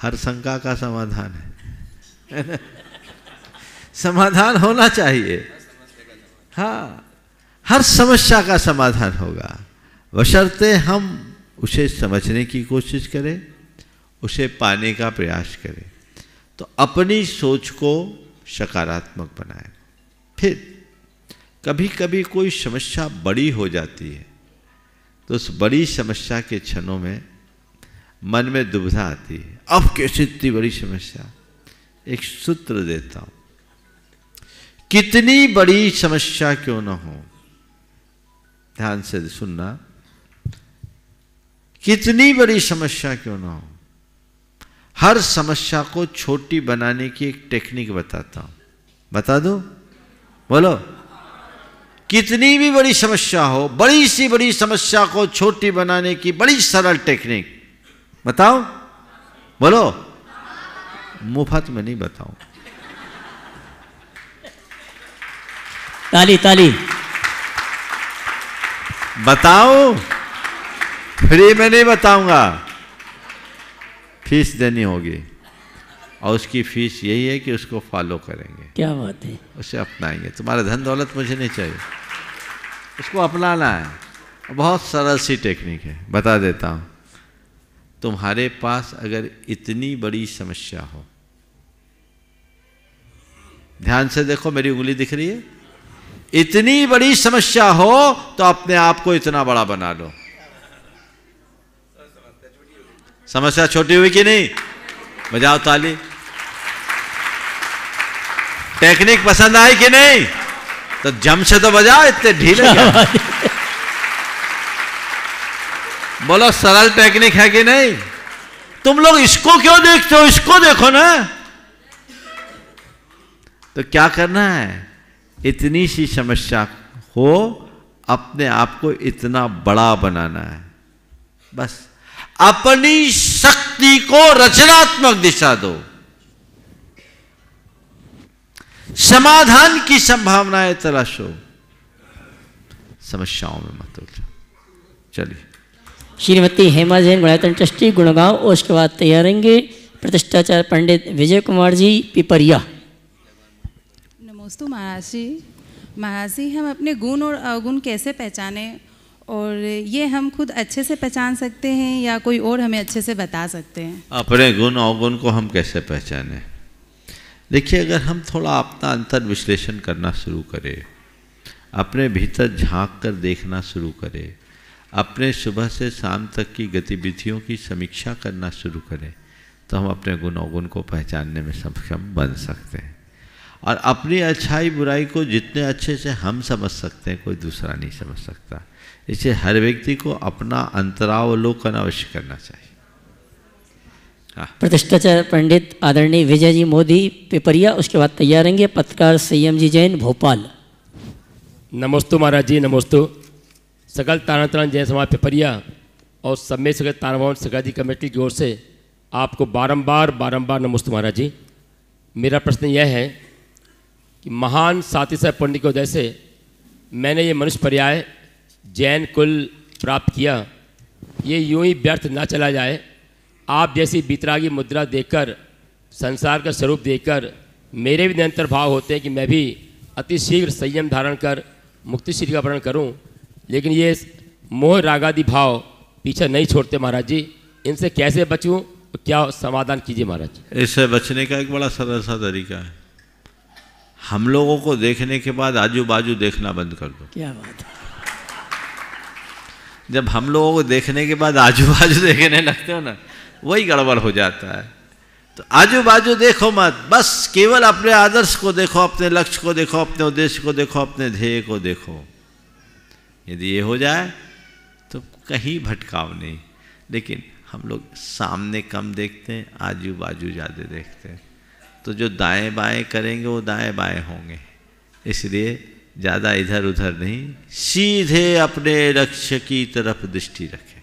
हर शंका का समाधान है समाधान होना चाहिए हाँ हर समस्या का समाधान होगा बशर्ते हम उसे समझने की कोशिश करें उसे पाने का प्रयास करें तो अपनी सोच को सकारात्मक बनाए फिर कभी कभी कोई समस्या बड़ी हो जाती है तो उस बड़ी समस्या के क्षणों में मन में दुविधा आती है अब कैसे इतनी बड़ी समस्या एक सूत्र देता हूं कितनी बड़ी समस्या क्यों ना हो ध्यान से सुनना कितनी बड़ी समस्या क्यों ना हो हर समस्या को छोटी बनाने की एक टेक्निक बताता हूं बता दो बोलो कितनी भी बड़ी समस्या हो बड़ी सी बड़ी समस्या को छोटी बनाने की बड़ी सरल टेक्निक बताओ बोलो मुफत में नहीं बताऊं ताली ताली बताओ फ्री में नहीं बताऊंगा फीस देनी होगी और उसकी फीस यही है कि उसको फॉलो करेंगे क्या बात है उसे अपनाएंगे तुम्हारा धन दौलत मुझे नहीं चाहिए उसको अपनाना है बहुत सरल सी टेक्निक है बता देता हूँ तुम्हारे पास अगर इतनी बड़ी समस्या हो ध्यान से देखो मेरी उंगली दिख रही है इतनी बड़ी समस्या हो तो अपने आप को इतना बड़ा बना लो समस्या छोटी हुई कि नहीं बजाओ ताली टेक्निक पसंद आई कि नहीं तो जम से तो बजाओ इतने ढीले बोलो सरल टेक्निक है कि नहीं तुम लोग इसको क्यों देखते हो इसको देखो ना तो क्या करना है इतनी सी समस्या हो अपने आप को इतना बड़ा बनाना है बस अपनी शक्ति को रचनात्मक दिशा दो समाधान की संभावनाएं तलाशो समस्याओं में मत उलझो चलिए श्रीमती हेमा जैन बड़ातन ट्रस्टी गुणगांव तैयार तैयारेंगे प्रतिष्ठाचार पंडित विजय कुमार जी पिपरिया नमोस्तु महाराज जी महाराज जी हम अपने गुण और अवगुण कैसे पहचाने और ये हम खुद अच्छे से पहचान सकते हैं या कोई और हमें अच्छे से बता सकते हैं अपने गुण अवगुण को हम कैसे पहचाने देखिए अगर हम थोड़ा अपना अंतर विश्लेषण करना शुरू करें अपने भीतर झांक कर देखना शुरू करें अपने सुबह से शाम तक की गतिविधियों की समीक्षा करना शुरू करें तो हम अपने गुण अवगुण को पहचानने में सक्षम बन सकते हैं और अपनी अच्छाई बुराई को जितने अच्छे से हम समझ सकते हैं कोई दूसरा नहीं समझ सकता इसे हर व्यक्ति को अपना अंतरावलोकन अवश्य करना चाहिए हाँ। प्रतिष्ठाचार पंडित आदरणीय विजय जी मोदी पेपरिया उसके बाद तैयार रहेंगे पत्रकार संयम जी जैन भोपाल नमोस्तु महाराज जी नमोस्तु सकल तारातरण जैन समाज पेपरिया और समय सकल तारावन जी कमेटी की ओर से आपको बारंबार बारंबार नमोस्तु महाराज जी मेरा प्रश्न यह है कि महान साथी साहब पंडित की वजह से मैंने ये मनुष्य पर्याय जैन कुल प्राप्त किया ये यूं ही व्यर्थ ना चला जाए आप जैसी बीतरागी मुद्रा देखकर संसार का स्वरूप देखकर मेरे भी निरंतर भाव होते हैं कि मैं भी अति शीघ्र संयम धारण कर मुक्ति श्री का वर्ण करूँ लेकिन ये मोह रागादि भाव पीछे नहीं छोड़ते महाराज जी इनसे कैसे बचूँ और क्या समाधान कीजिए महाराज जी इससे बचने का एक बड़ा सरल सा तरीका है हम लोगों को देखने के बाद आजू बाजू देखना बंद कर दो क्या बात है जब हम लोगों को देखने के बाद आजू बाजू देखने लगते हो ना वही गड़बड़ हो जाता है तो आजू बाजू देखो मत बस केवल अपने आदर्श को देखो अपने लक्ष्य को देखो अपने उद्देश्य को देखो अपने ध्येय को देखो यदि ये हो जाए तो कहीं भटकाव नहीं लेकिन हम लोग सामने कम देखते हैं आजू बाजू ज़्यादा देखते हैं तो जो दाएं बाएं करेंगे वो दाएं बाएं होंगे इसलिए ज़्यादा इधर उधर नहीं सीधे अपने लक्ष्य की तरफ दृष्टि रखें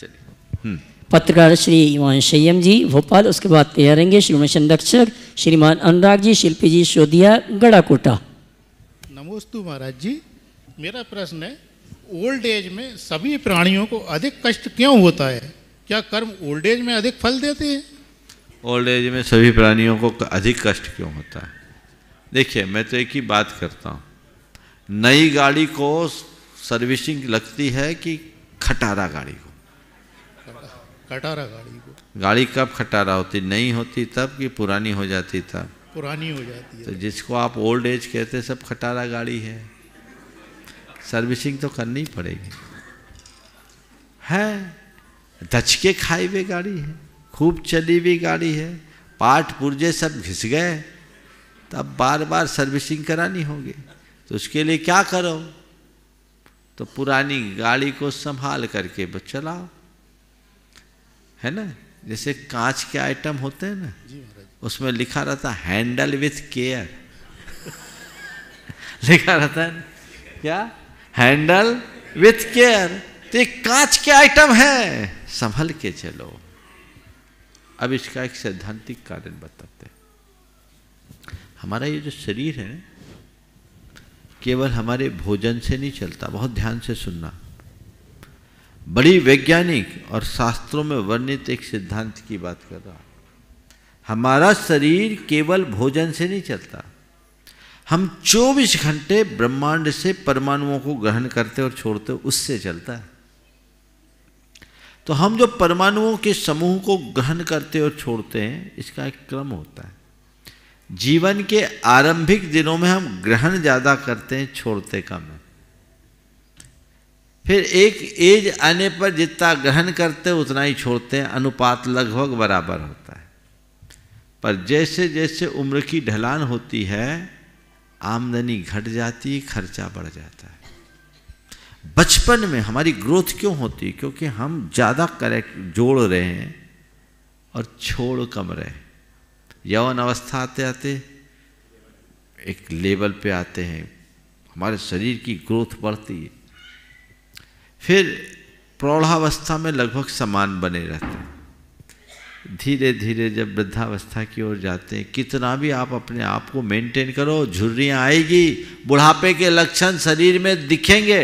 चलिए हम्म। पत्रकार श्री इमान शैयम जी भोपाल उसके बाद तैयारेंगे श्री संरक्षक श्रीमान अनुराग जी शिल्पी जी शोधिया गड़ाकोटा नमोस्तु महाराज जी मेरा प्रश्न है ओल्ड एज में सभी प्राणियों को अधिक कष्ट क्यों होता है क्या कर्म ओल्ड एज में अधिक फल देते हैं ओल्ड एज में सभी प्राणियों को अधिक कष्ट क्यों होता है देखिए मैं तो एक ही बात करता हूँ नई गाड़ी को सर्विसिंग लगती है कि खटारा गाड़ी को खटारा गाड़ी को गाड़ी कब खटारा होती नई होती तब कि पुरानी हो जाती तब पुरानी हो जाती है तो जिसको आप ओल्ड एज कहते सब खटारा गाड़ी है सर्विसिंग तो करनी पड़ेगी है धचके खाई हुई गाड़ी है खूब चली हुई गाड़ी है पार्ट पुर्जे सब घिस गए तो अब बार बार सर्विसिंग करानी होगी तो उसके लिए क्या करो तो पुरानी गाड़ी को संभाल करके चलाओ है ना जैसे कांच के आइटम होते हैं ना उसमें लिखा रहता हैंडल विथ केयर लिखा रहता है ना क्या हैंडल विथ केयर तो एक कांच के आइटम है संभल के चलो अब इसका एक सैद्धांतिक कारण बताते हैं हमारा ये जो शरीर है केवल हमारे भोजन से नहीं चलता बहुत ध्यान से सुनना बड़ी वैज्ञानिक और शास्त्रों में वर्णित एक सिद्धांत की बात कर रहा हमारा शरीर केवल भोजन से नहीं चलता हम 24 घंटे ब्रह्मांड से परमाणुओं को ग्रहण करते और छोड़ते उससे चलता है तो हम जो परमाणुओं के समूह को ग्रहण करते और छोड़ते हैं इसका एक क्रम होता है जीवन के आरंभिक दिनों में हम ग्रहण ज़्यादा करते हैं छोड़ते कम है फिर एक एज आने पर जितना ग्रहण करते हैं उतना ही छोड़ते हैं अनुपात लगभग बराबर होता है पर जैसे जैसे उम्र की ढलान होती है आमदनी घट जाती है खर्चा बढ़ जाता है बचपन में हमारी ग्रोथ क्यों होती है क्योंकि हम ज़्यादा करेक्ट जोड़ रहे हैं और छोड़ कम रहे हैं यौन अवस्था आते आते एक लेवल पे आते हैं हमारे शरीर की ग्रोथ बढ़ती है फिर प्रौढ़ावस्था में लगभग समान बने रहते हैं धीरे धीरे जब वृद्धावस्था की ओर जाते हैं कितना भी आप अपने आप को मेंटेन करो झुर्रियाँ आएगी बुढ़ापे के लक्षण शरीर में दिखेंगे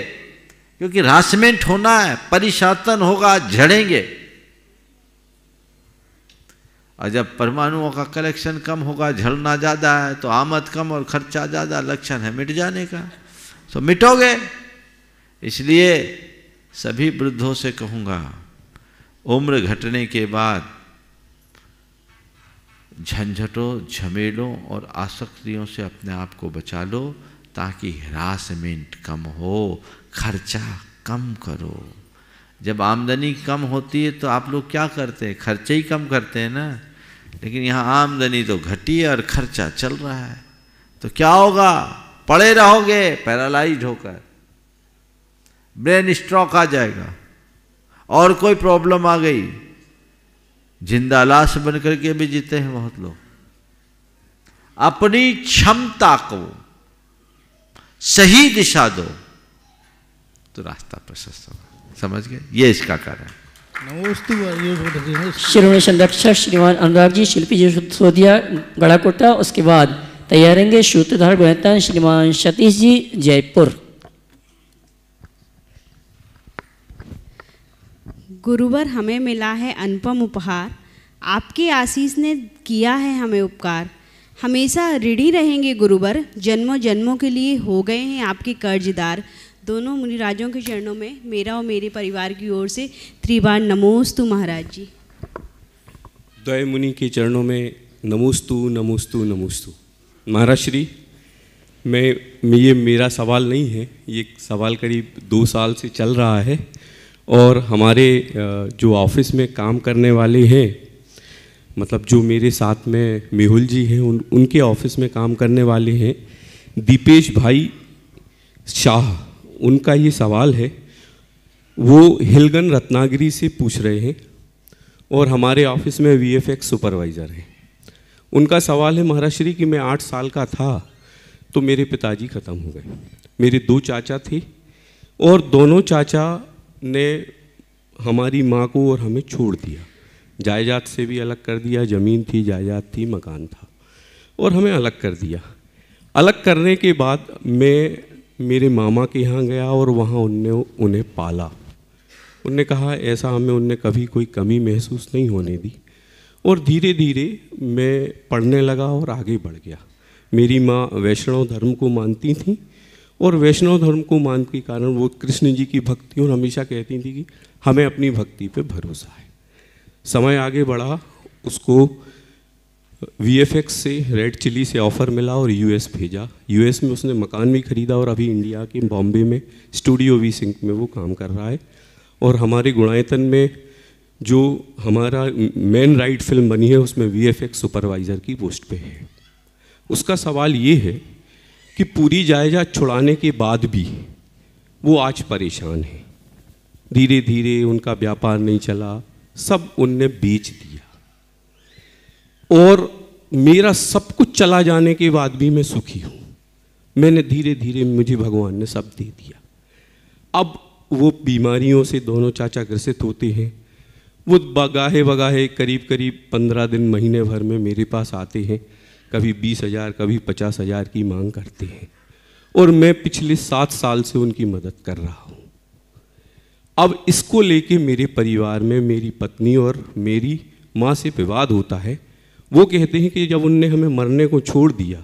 क्योंकि रासमेंट होना है परिशातन होगा झड़ेंगे और जब परमाणुओं का कलेक्शन कम होगा झलना ज़्यादा है तो आमद कम और खर्चा ज़्यादा लक्षण है मिट जाने का तो मिटोगे इसलिए सभी वृद्धों से कहूँगा उम्र घटने के बाद झंझटों झमेलों और आसक्तियों से अपने आप को बचा लो ताकि हरासमेंट कम हो खर्चा कम करो जब आमदनी कम होती है तो आप लोग क्या करते हैं खर्चे ही कम करते हैं ना लेकिन यहाँ आमदनी तो घटी है और खर्चा चल रहा है तो क्या होगा पड़े रहोगे पैरालाइज होकर ब्रेन स्ट्रोक आ जाएगा और कोई प्रॉब्लम आ गई जिंदा लाश बन करके भी जीते हैं बहुत लोग अपनी क्षमता को सही दिशा दो तो रास्ता प्रशस्त होगा समझ गए ये इसका कारण शिरोमणि संरक्षक श्रीमान अनुराग जी शिल्पी जी सोदिया गड़ाकोटा उसके बाद तैयार रहेंगे सूत्रधार गोयता श्रीमान सतीश जी जयपुर गुरुवर हमें मिला है अनुपम उपहार आपके आशीष ने किया है हमें उपकार हमेशा ऋणी रहेंगे गुरुवर जन्मों जन्मों के लिए हो गए हैं आपके कर्जदार दोनों मुनिराजों के चरणों में मेरा और मेरे परिवार की ओर से त्रिवार नमोस्तु महाराज जी द्वय मुनि के चरणों में नमोस्तु नमोस्तु नमोस्तु महाराज श्री मैं ये मेरा सवाल नहीं है ये सवाल करीब दो साल से चल रहा है और हमारे जो ऑफिस में काम करने वाले हैं मतलब जो मेरे साथ में मेहुल जी हैं उन उनके ऑफिस में काम करने वाले हैं दीपेश भाई शाह उनका ये सवाल है वो हिलगन रत्नागिरी से पूछ रहे हैं और हमारे ऑफिस में वी सुपरवाइज़र हैं उनका सवाल है महाराष्ट्री कि मैं आठ साल का था तो मेरे पिताजी ख़त्म हो गए मेरे दो चाचा थे और दोनों चाचा ने हमारी माँ को और हमें छोड़ दिया जायदाद से भी अलग कर दिया ज़मीन थी जायदाद थी मकान था और हमें अलग कर दिया अलग करने के बाद मैं मेरे मामा के यहाँ गया और वहाँ उनने उन्हें पाला उनने कहा ऐसा हमें उनने कभी कोई कमी महसूस नहीं होने दी और धीरे धीरे मैं पढ़ने लगा और आगे बढ़ गया मेरी माँ वैष्णव धर्म को मानती थी और वैष्णव धर्म को मान के कारण वो कृष्ण जी की भक्ति और हमेशा कहती थी कि हमें अपनी भक्ति पे भरोसा है समय आगे बढ़ा उसको एक्स से रेड चिली से ऑफ़र मिला और यूएस भेजा यूएस में उसने मकान भी ख़रीदा और अभी इंडिया के बॉम्बे में स्टूडियो वी सिंक में वो काम कर रहा है और हमारे गुणायतन में जो हमारा मेन राइट फिल्म बनी है उसमें वी सुपरवाइज़र की पोस्ट पे है उसका सवाल ये है कि पूरी जायजा छुड़ाने के बाद भी वो आज परेशान है धीरे धीरे उनका व्यापार नहीं चला सब उनने बेच दिया और मेरा सब कुछ चला जाने के बाद भी मैं सुखी हूँ मैंने धीरे धीरे मुझे भगवान ने सब दे दिया अब वो बीमारियों से दोनों चाचा ग्रसित होते हैं वो बगाहे बगाहे करीब करीब पंद्रह दिन महीने भर में मेरे पास आते हैं कभी बीस हज़ार कभी पचास हज़ार की मांग करते हैं और मैं पिछले सात साल से उनकी मदद कर रहा हूँ अब इसको लेके मेरे परिवार में मेरी पत्नी और मेरी माँ से विवाद होता है वो कहते हैं कि जब उनने हमें मरने को छोड़ दिया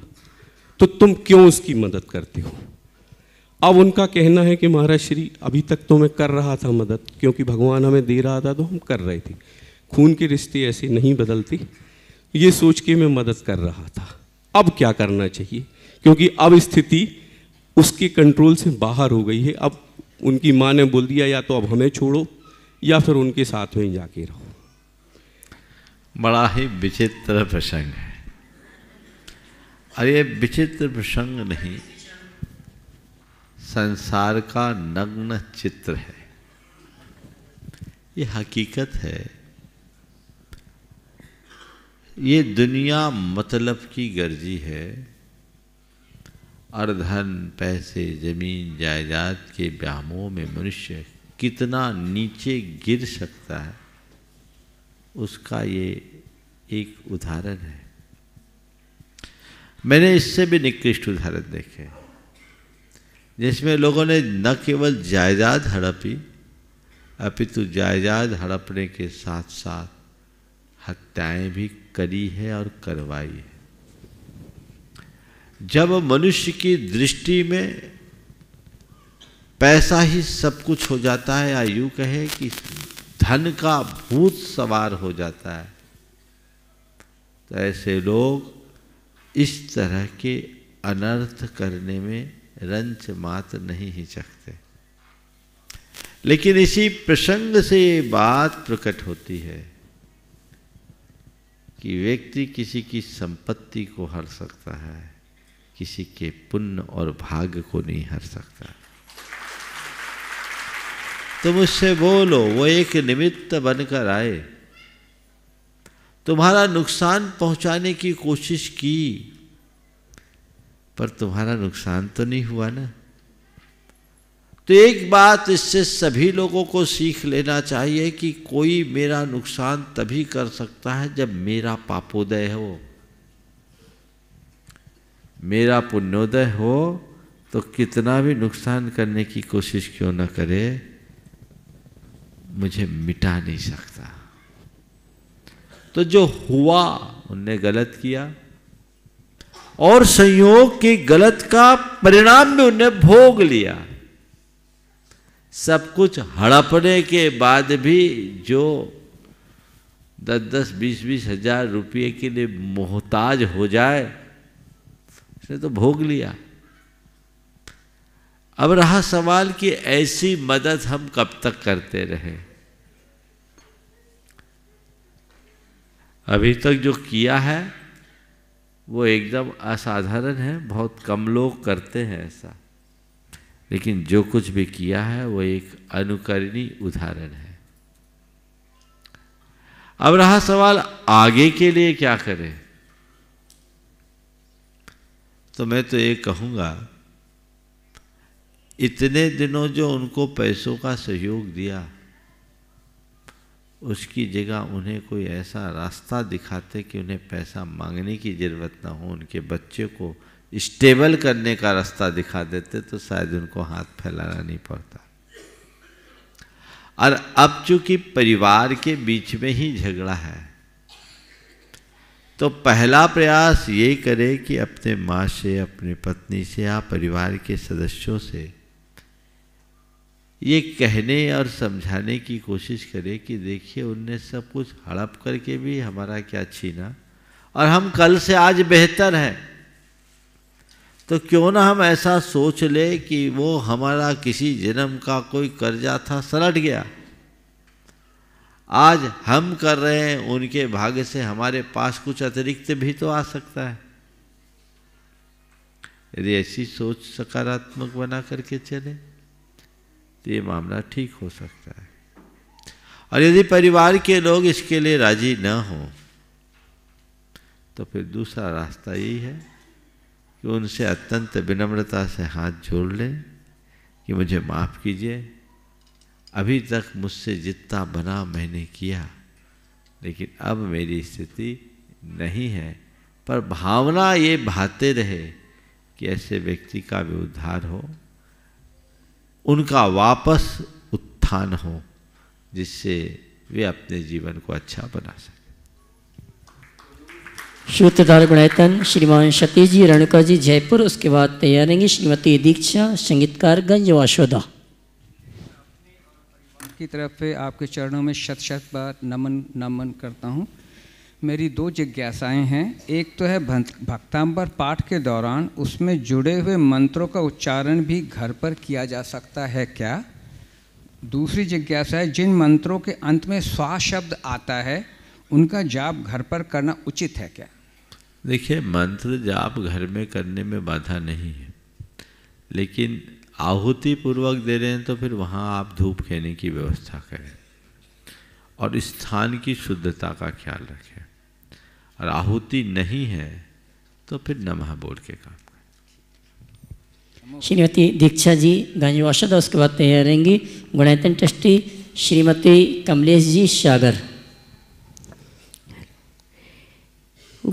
तो तुम क्यों उसकी मदद करते हो अब उनका कहना है कि महाराज श्री अभी तक तो मैं कर रहा था मदद क्योंकि भगवान हमें दे रहा था तो हम कर रहे थे खून के रिश्ते ऐसे नहीं बदलते ये सोच के मैं मदद कर रहा था अब क्या करना चाहिए क्योंकि अब स्थिति उसके कंट्रोल से बाहर हो गई है अब उनकी माँ ने बोल दिया या तो अब हमें छोड़ो या फिर उनके साथ में जाके रहो बड़ा ही विचित्र प्रसंग है और ये विचित्र प्रसंग नहीं संसार का नग्न चित्र है ये हकीकत है ये दुनिया मतलब की गर्जी है और धन पैसे जमीन जायदाद के व्यामोह में मनुष्य कितना नीचे गिर सकता है उसका ये एक उदाहरण है मैंने इससे भी निकृष्ट उदाहरण देखे जिसमें लोगों ने न केवल जायदाद हड़पी अपितु जायदाद हड़पने के साथ साथ हत्याएं भी करी है और करवाई है जब मनुष्य की दृष्टि में पैसा ही सब कुछ हो जाता है या यूँ कहे कि धन का भूत सवार हो जाता है तो ऐसे लोग इस तरह के अनर्थ करने में रंच मात नहीं हिचकते लेकिन इसी प्रसंग से ये बात प्रकट होती है कि व्यक्ति किसी की संपत्ति को हर सकता है किसी के पुण्य और भाग्य को नहीं हर सकता तुम उससे बोलो वो एक निमित्त बनकर आए तुम्हारा नुकसान पहुंचाने की कोशिश की पर तुम्हारा नुकसान तो नहीं हुआ ना तो एक बात इससे सभी लोगों को सीख लेना चाहिए कि कोई मेरा नुकसान तभी कर सकता है जब मेरा पापोदय हो मेरा पुण्योदय हो तो कितना भी नुकसान करने की कोशिश क्यों ना करे मुझे मिटा नहीं सकता तो जो हुआ उनने गलत किया और संयोग के गलत का परिणाम भी उन्हें भोग लिया सब कुछ हड़पने के बाद भी जो दस दस बीस बीस हजार रुपये के लिए मोहताज हो जाए उसने तो भोग लिया अब रहा सवाल कि ऐसी मदद हम कब तक करते रहे अभी तक जो किया है वो एकदम असाधारण है बहुत कम लोग करते हैं ऐसा लेकिन जो कुछ भी किया है वो एक अनुकरणीय उदाहरण है अब रहा सवाल आगे के लिए क्या करें तो मैं तो ये कहूंगा इतने दिनों जो उनको पैसों का सहयोग दिया उसकी जगह उन्हें कोई ऐसा रास्ता दिखाते कि उन्हें पैसा मांगने की ज़रूरत ना हो उनके बच्चे को स्टेबल करने का रास्ता दिखा देते तो शायद उनको हाथ फैलाना नहीं पड़ता और अब चूंकि परिवार के बीच में ही झगड़ा है तो पहला प्रयास ये करें कि अपने माँ से अपनी पत्नी से या परिवार के सदस्यों से ये कहने और समझाने की कोशिश करें कि देखिए उनने सब कुछ हड़प करके भी हमारा क्या छीना और हम कल से आज बेहतर हैं तो क्यों ना हम ऐसा सोच ले कि वो हमारा किसी जन्म का कोई कर्जा था सलट गया आज हम कर रहे हैं उनके भाग्य से हमारे पास कुछ अतिरिक्त भी तो आ सकता है यदि ऐसी सोच सकारात्मक बना करके चले तो ये मामला ठीक हो सकता है और यदि परिवार के लोग इसके लिए राजी न हों तो फिर दूसरा रास्ता यही है कि उनसे अत्यंत विनम्रता से हाथ जोड़ लें कि मुझे माफ़ कीजिए अभी तक मुझसे जितना बना मैंने किया लेकिन अब मेरी स्थिति नहीं है पर भावना ये भाते रहे कि ऐसे व्यक्ति का भी उद्धार हो उनका वापस उत्थान हो जिससे वे अपने जीवन को अच्छा बना सके श्रोतधार गुणायतन श्रीमान सतीश जी रणका जी जयपुर उसके बाद तैयार रहेंगे श्रीमती दीक्षा संगीतकार गंज वाशोदा की तरफ से आपके चरणों में शत शत बार नमन नमन करता हूँ मेरी दो जिज्ञासाएं हैं एक तो है भक्तांबर पाठ के दौरान उसमें जुड़े हुए मंत्रों का उच्चारण भी घर पर किया जा सकता है क्या दूसरी जिज्ञासा है जिन मंत्रों के अंत में स्वा शब्द आता है उनका जाप घर पर करना उचित है क्या देखिए मंत्र जाप घर में करने में बाधा नहीं है लेकिन आहुति पूर्वक दे रहे हैं तो फिर वहाँ आप धूप खेने की व्यवस्था करें और स्थान की शुद्धता का ख्याल रखें और आहुति नहीं है तो फिर नमः बोल के काम श्रीमती दीक्षा जी गांजी वाषद उसके बाद तैयार रहेंगी गुणायतन ट्रस्टी श्रीमती कमलेश जी सागर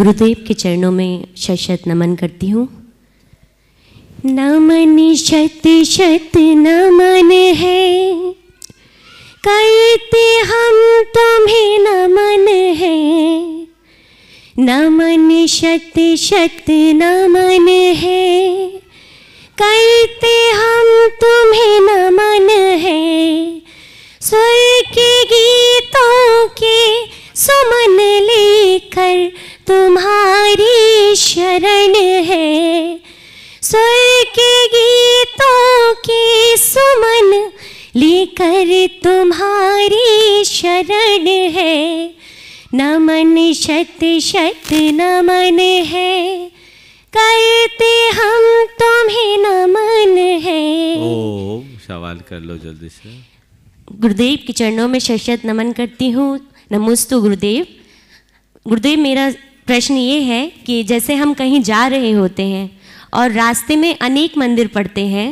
गुरुदेव के चरणों में शत शत नमन करती हूँ नमन शत शत नमन है करते हम तुम्हें नमन है नमन शत शत नमन है करते हम तुम्हें नमन है स्वर के गीतों के सुमन लेकर तुम्हारी शरण है स्वर के गीतों के सुमन लेकर तुम्हारी शरण है नमन शत शत नमन है करते हम तुम्हें नमन है ओ सवाल कर लो जल्दी से गुरुदेव के चरणों में शत नमन करती हूँ नमोस्तु गुरुदेव गुरुदेव मेरा प्रश्न ये है कि जैसे हम कहीं जा रहे होते हैं और रास्ते में अनेक मंदिर पड़ते हैं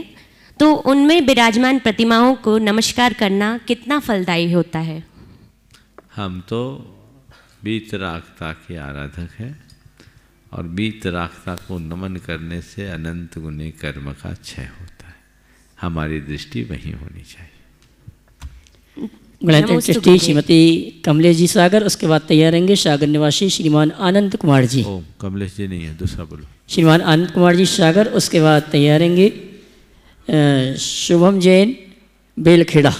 तो उनमें विराजमान प्रतिमाओं को नमस्कार करना कितना फलदायी होता है हम तो बीतरागता के आराधक है और बीतराखता को नमन करने से अनंत गुने कर्म का क्षय होता है हमारी दृष्टि वही होनी चाहिए श्रीमती कमलेश जी सागर उसके बाद तैयार रहेंगे सागर निवासी श्रीमान आनंद कुमार जी कमलेश जी नहीं है दूसरा बोलो श्रीमान आनंद कुमार जी सागर उसके बाद तैयार रहेंगे शुभम जैन बेलखेड़ा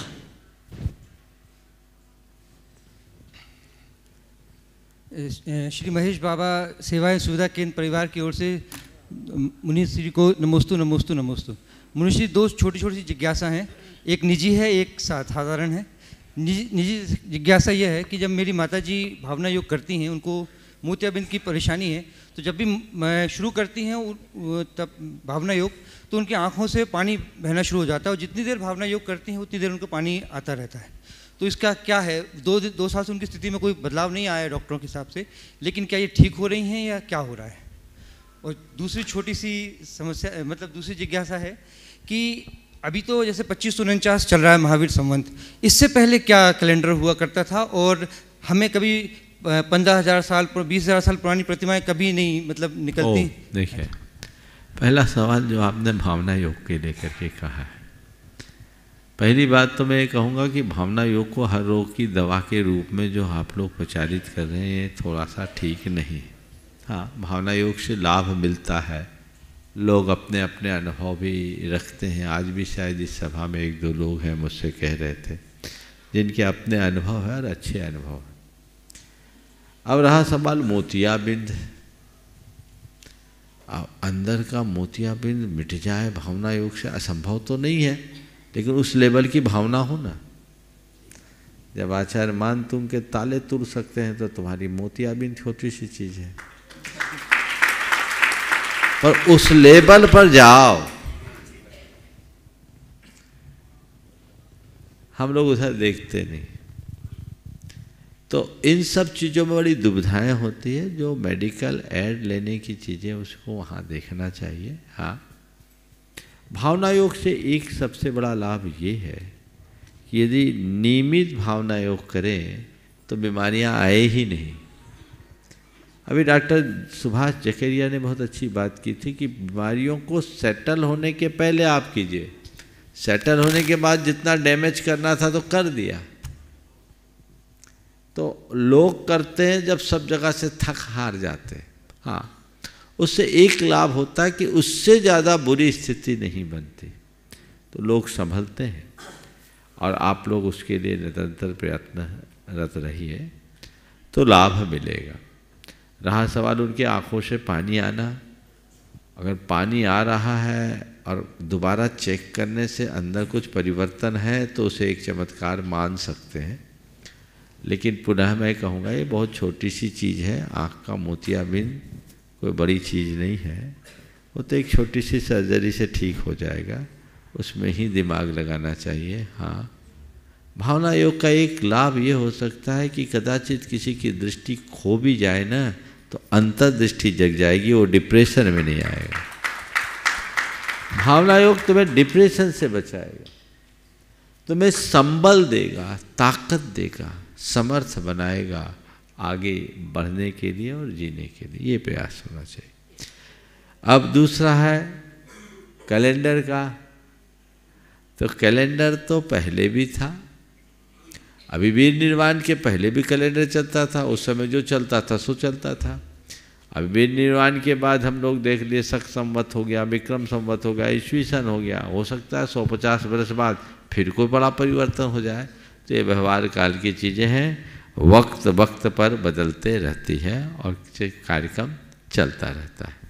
श्री महेश बाबा सेवाएं सुविधा केंद्र परिवार की ओर से मुनीष श्री को नमोस्तु नमोस्तु नमोस्तु मुनीष जी दो छोटी छोटी सी जिज्ञासा हैं एक निजी है एक साधारण है निजी निजी जिज्ञासा यह है कि जब मेरी माता जी भावना योग करती हैं उनको मोतियाबिंद की परेशानी है तो जब भी मैं शुरू करती हैं तब भावना योग तो उनकी आँखों से पानी बहना शुरू हो जाता है और जितनी देर भावना योग करती हैं उतनी देर उनको पानी आता रहता है तो इसका क्या है दो दो साल से उनकी स्थिति में कोई बदलाव नहीं आया डॉक्टरों के हिसाब से लेकिन क्या ये ठीक हो रही हैं या क्या हो रहा है और दूसरी छोटी सी समस्या मतलब दूसरी जिज्ञासा है कि अभी तो जैसे पच्चीस उनचास चल रहा है महावीर संवंत इससे पहले क्या कैलेंडर हुआ करता था और हमें कभी पंद्रह हज़ार साल बीस हज़ार साल पुरानी प्रतिमाएं कभी नहीं मतलब निकलती देखिए पहला सवाल जो आपने भावना योग के लेकर के कहा है पहली बात तो मैं ये कहूँगा कि भावना योग को हर रोग की दवा के रूप में जो आप लोग प्रचारित कर रहे हैं ये थोड़ा सा ठीक नहीं हाँ भावना योग से लाभ मिलता है लोग अपने अपने अनुभव भी रखते हैं आज भी शायद इस सभा में एक दो लोग हैं मुझसे कह रहे थे जिनके अपने अनुभव है और अच्छे अनुभव हैं अब रहा सवाल मोतियाबिंद अब अंदर का मोतियाबिंद मिट जाए भावना योग से असंभव तो नहीं है लेकिन उस लेवल की भावना हो ना जब आचार्य मान तुम के ताले तुर सकते हैं तो तुम्हारी मोतियाबिंद छोटी सी चीज है पर उस लेवल पर जाओ हम लोग उधर देखते नहीं तो इन सब चीज़ों में बड़ी दुविधाएं होती है जो मेडिकल एड लेने की चीज़ें उसको वहां देखना चाहिए हाँ भावना योग से एक सबसे बड़ा लाभ ये है कि यदि नियमित भावना योग करें तो बीमारियां आए ही नहीं अभी डॉक्टर सुभाष जकेरिया ने बहुत अच्छी बात की थी कि बीमारियों को सेटल होने के पहले आप कीजिए सेटल होने के बाद जितना डैमेज करना था तो कर दिया तो लोग करते हैं जब सब जगह से थक हार जाते हैं हाँ उससे एक लाभ होता है कि उससे ज़्यादा बुरी स्थिति नहीं बनती तो लोग संभलते हैं और आप लोग उसके लिए निरंतर प्रयत्नरत रही रहिए तो लाभ मिलेगा रहा सवाल उनकी आंखों से पानी आना अगर पानी आ रहा है और दोबारा चेक करने से अंदर कुछ परिवर्तन है तो उसे एक चमत्कार मान सकते हैं लेकिन पुनः मैं कहूँगा ये बहुत छोटी सी चीज़ है आँख का मोतियाबिंद कोई बड़ी चीज़ नहीं है वो तो एक छोटी सी सर्जरी से ठीक हो जाएगा उसमें ही दिमाग लगाना चाहिए हाँ भावना योग का एक लाभ ये हो सकता है कि कदाचित किसी की दृष्टि खो भी जाए ना तो अंतर्दृष्टि जग जाएगी वो डिप्रेशन में नहीं आएगा भावना योग तुम्हें डिप्रेशन से बचाएगा तुम्हें संबल देगा ताकत देगा समर्थ बनाएगा आगे बढ़ने के लिए और जीने के लिए ये प्रयास होना चाहिए अब दूसरा है कैलेंडर का तो कैलेंडर तो पहले भी था अभी वीर निर्वाण के पहले भी कैलेंडर चलता था उस समय जो चलता था सो चलता था अभी वीर निर्वाण के बाद हम लोग देख लिए सख संवत हो गया विक्रम संवत हो गया ईस्वीसन हो गया हो सकता है सौ पचास वर्ष बाद फिर कोई बड़ा परिवर्तन हो जाए तो ये व्यवहार काल की चीज़ें हैं वक्त वक्त पर बदलते रहती है और कार्यक्रम चलता रहता है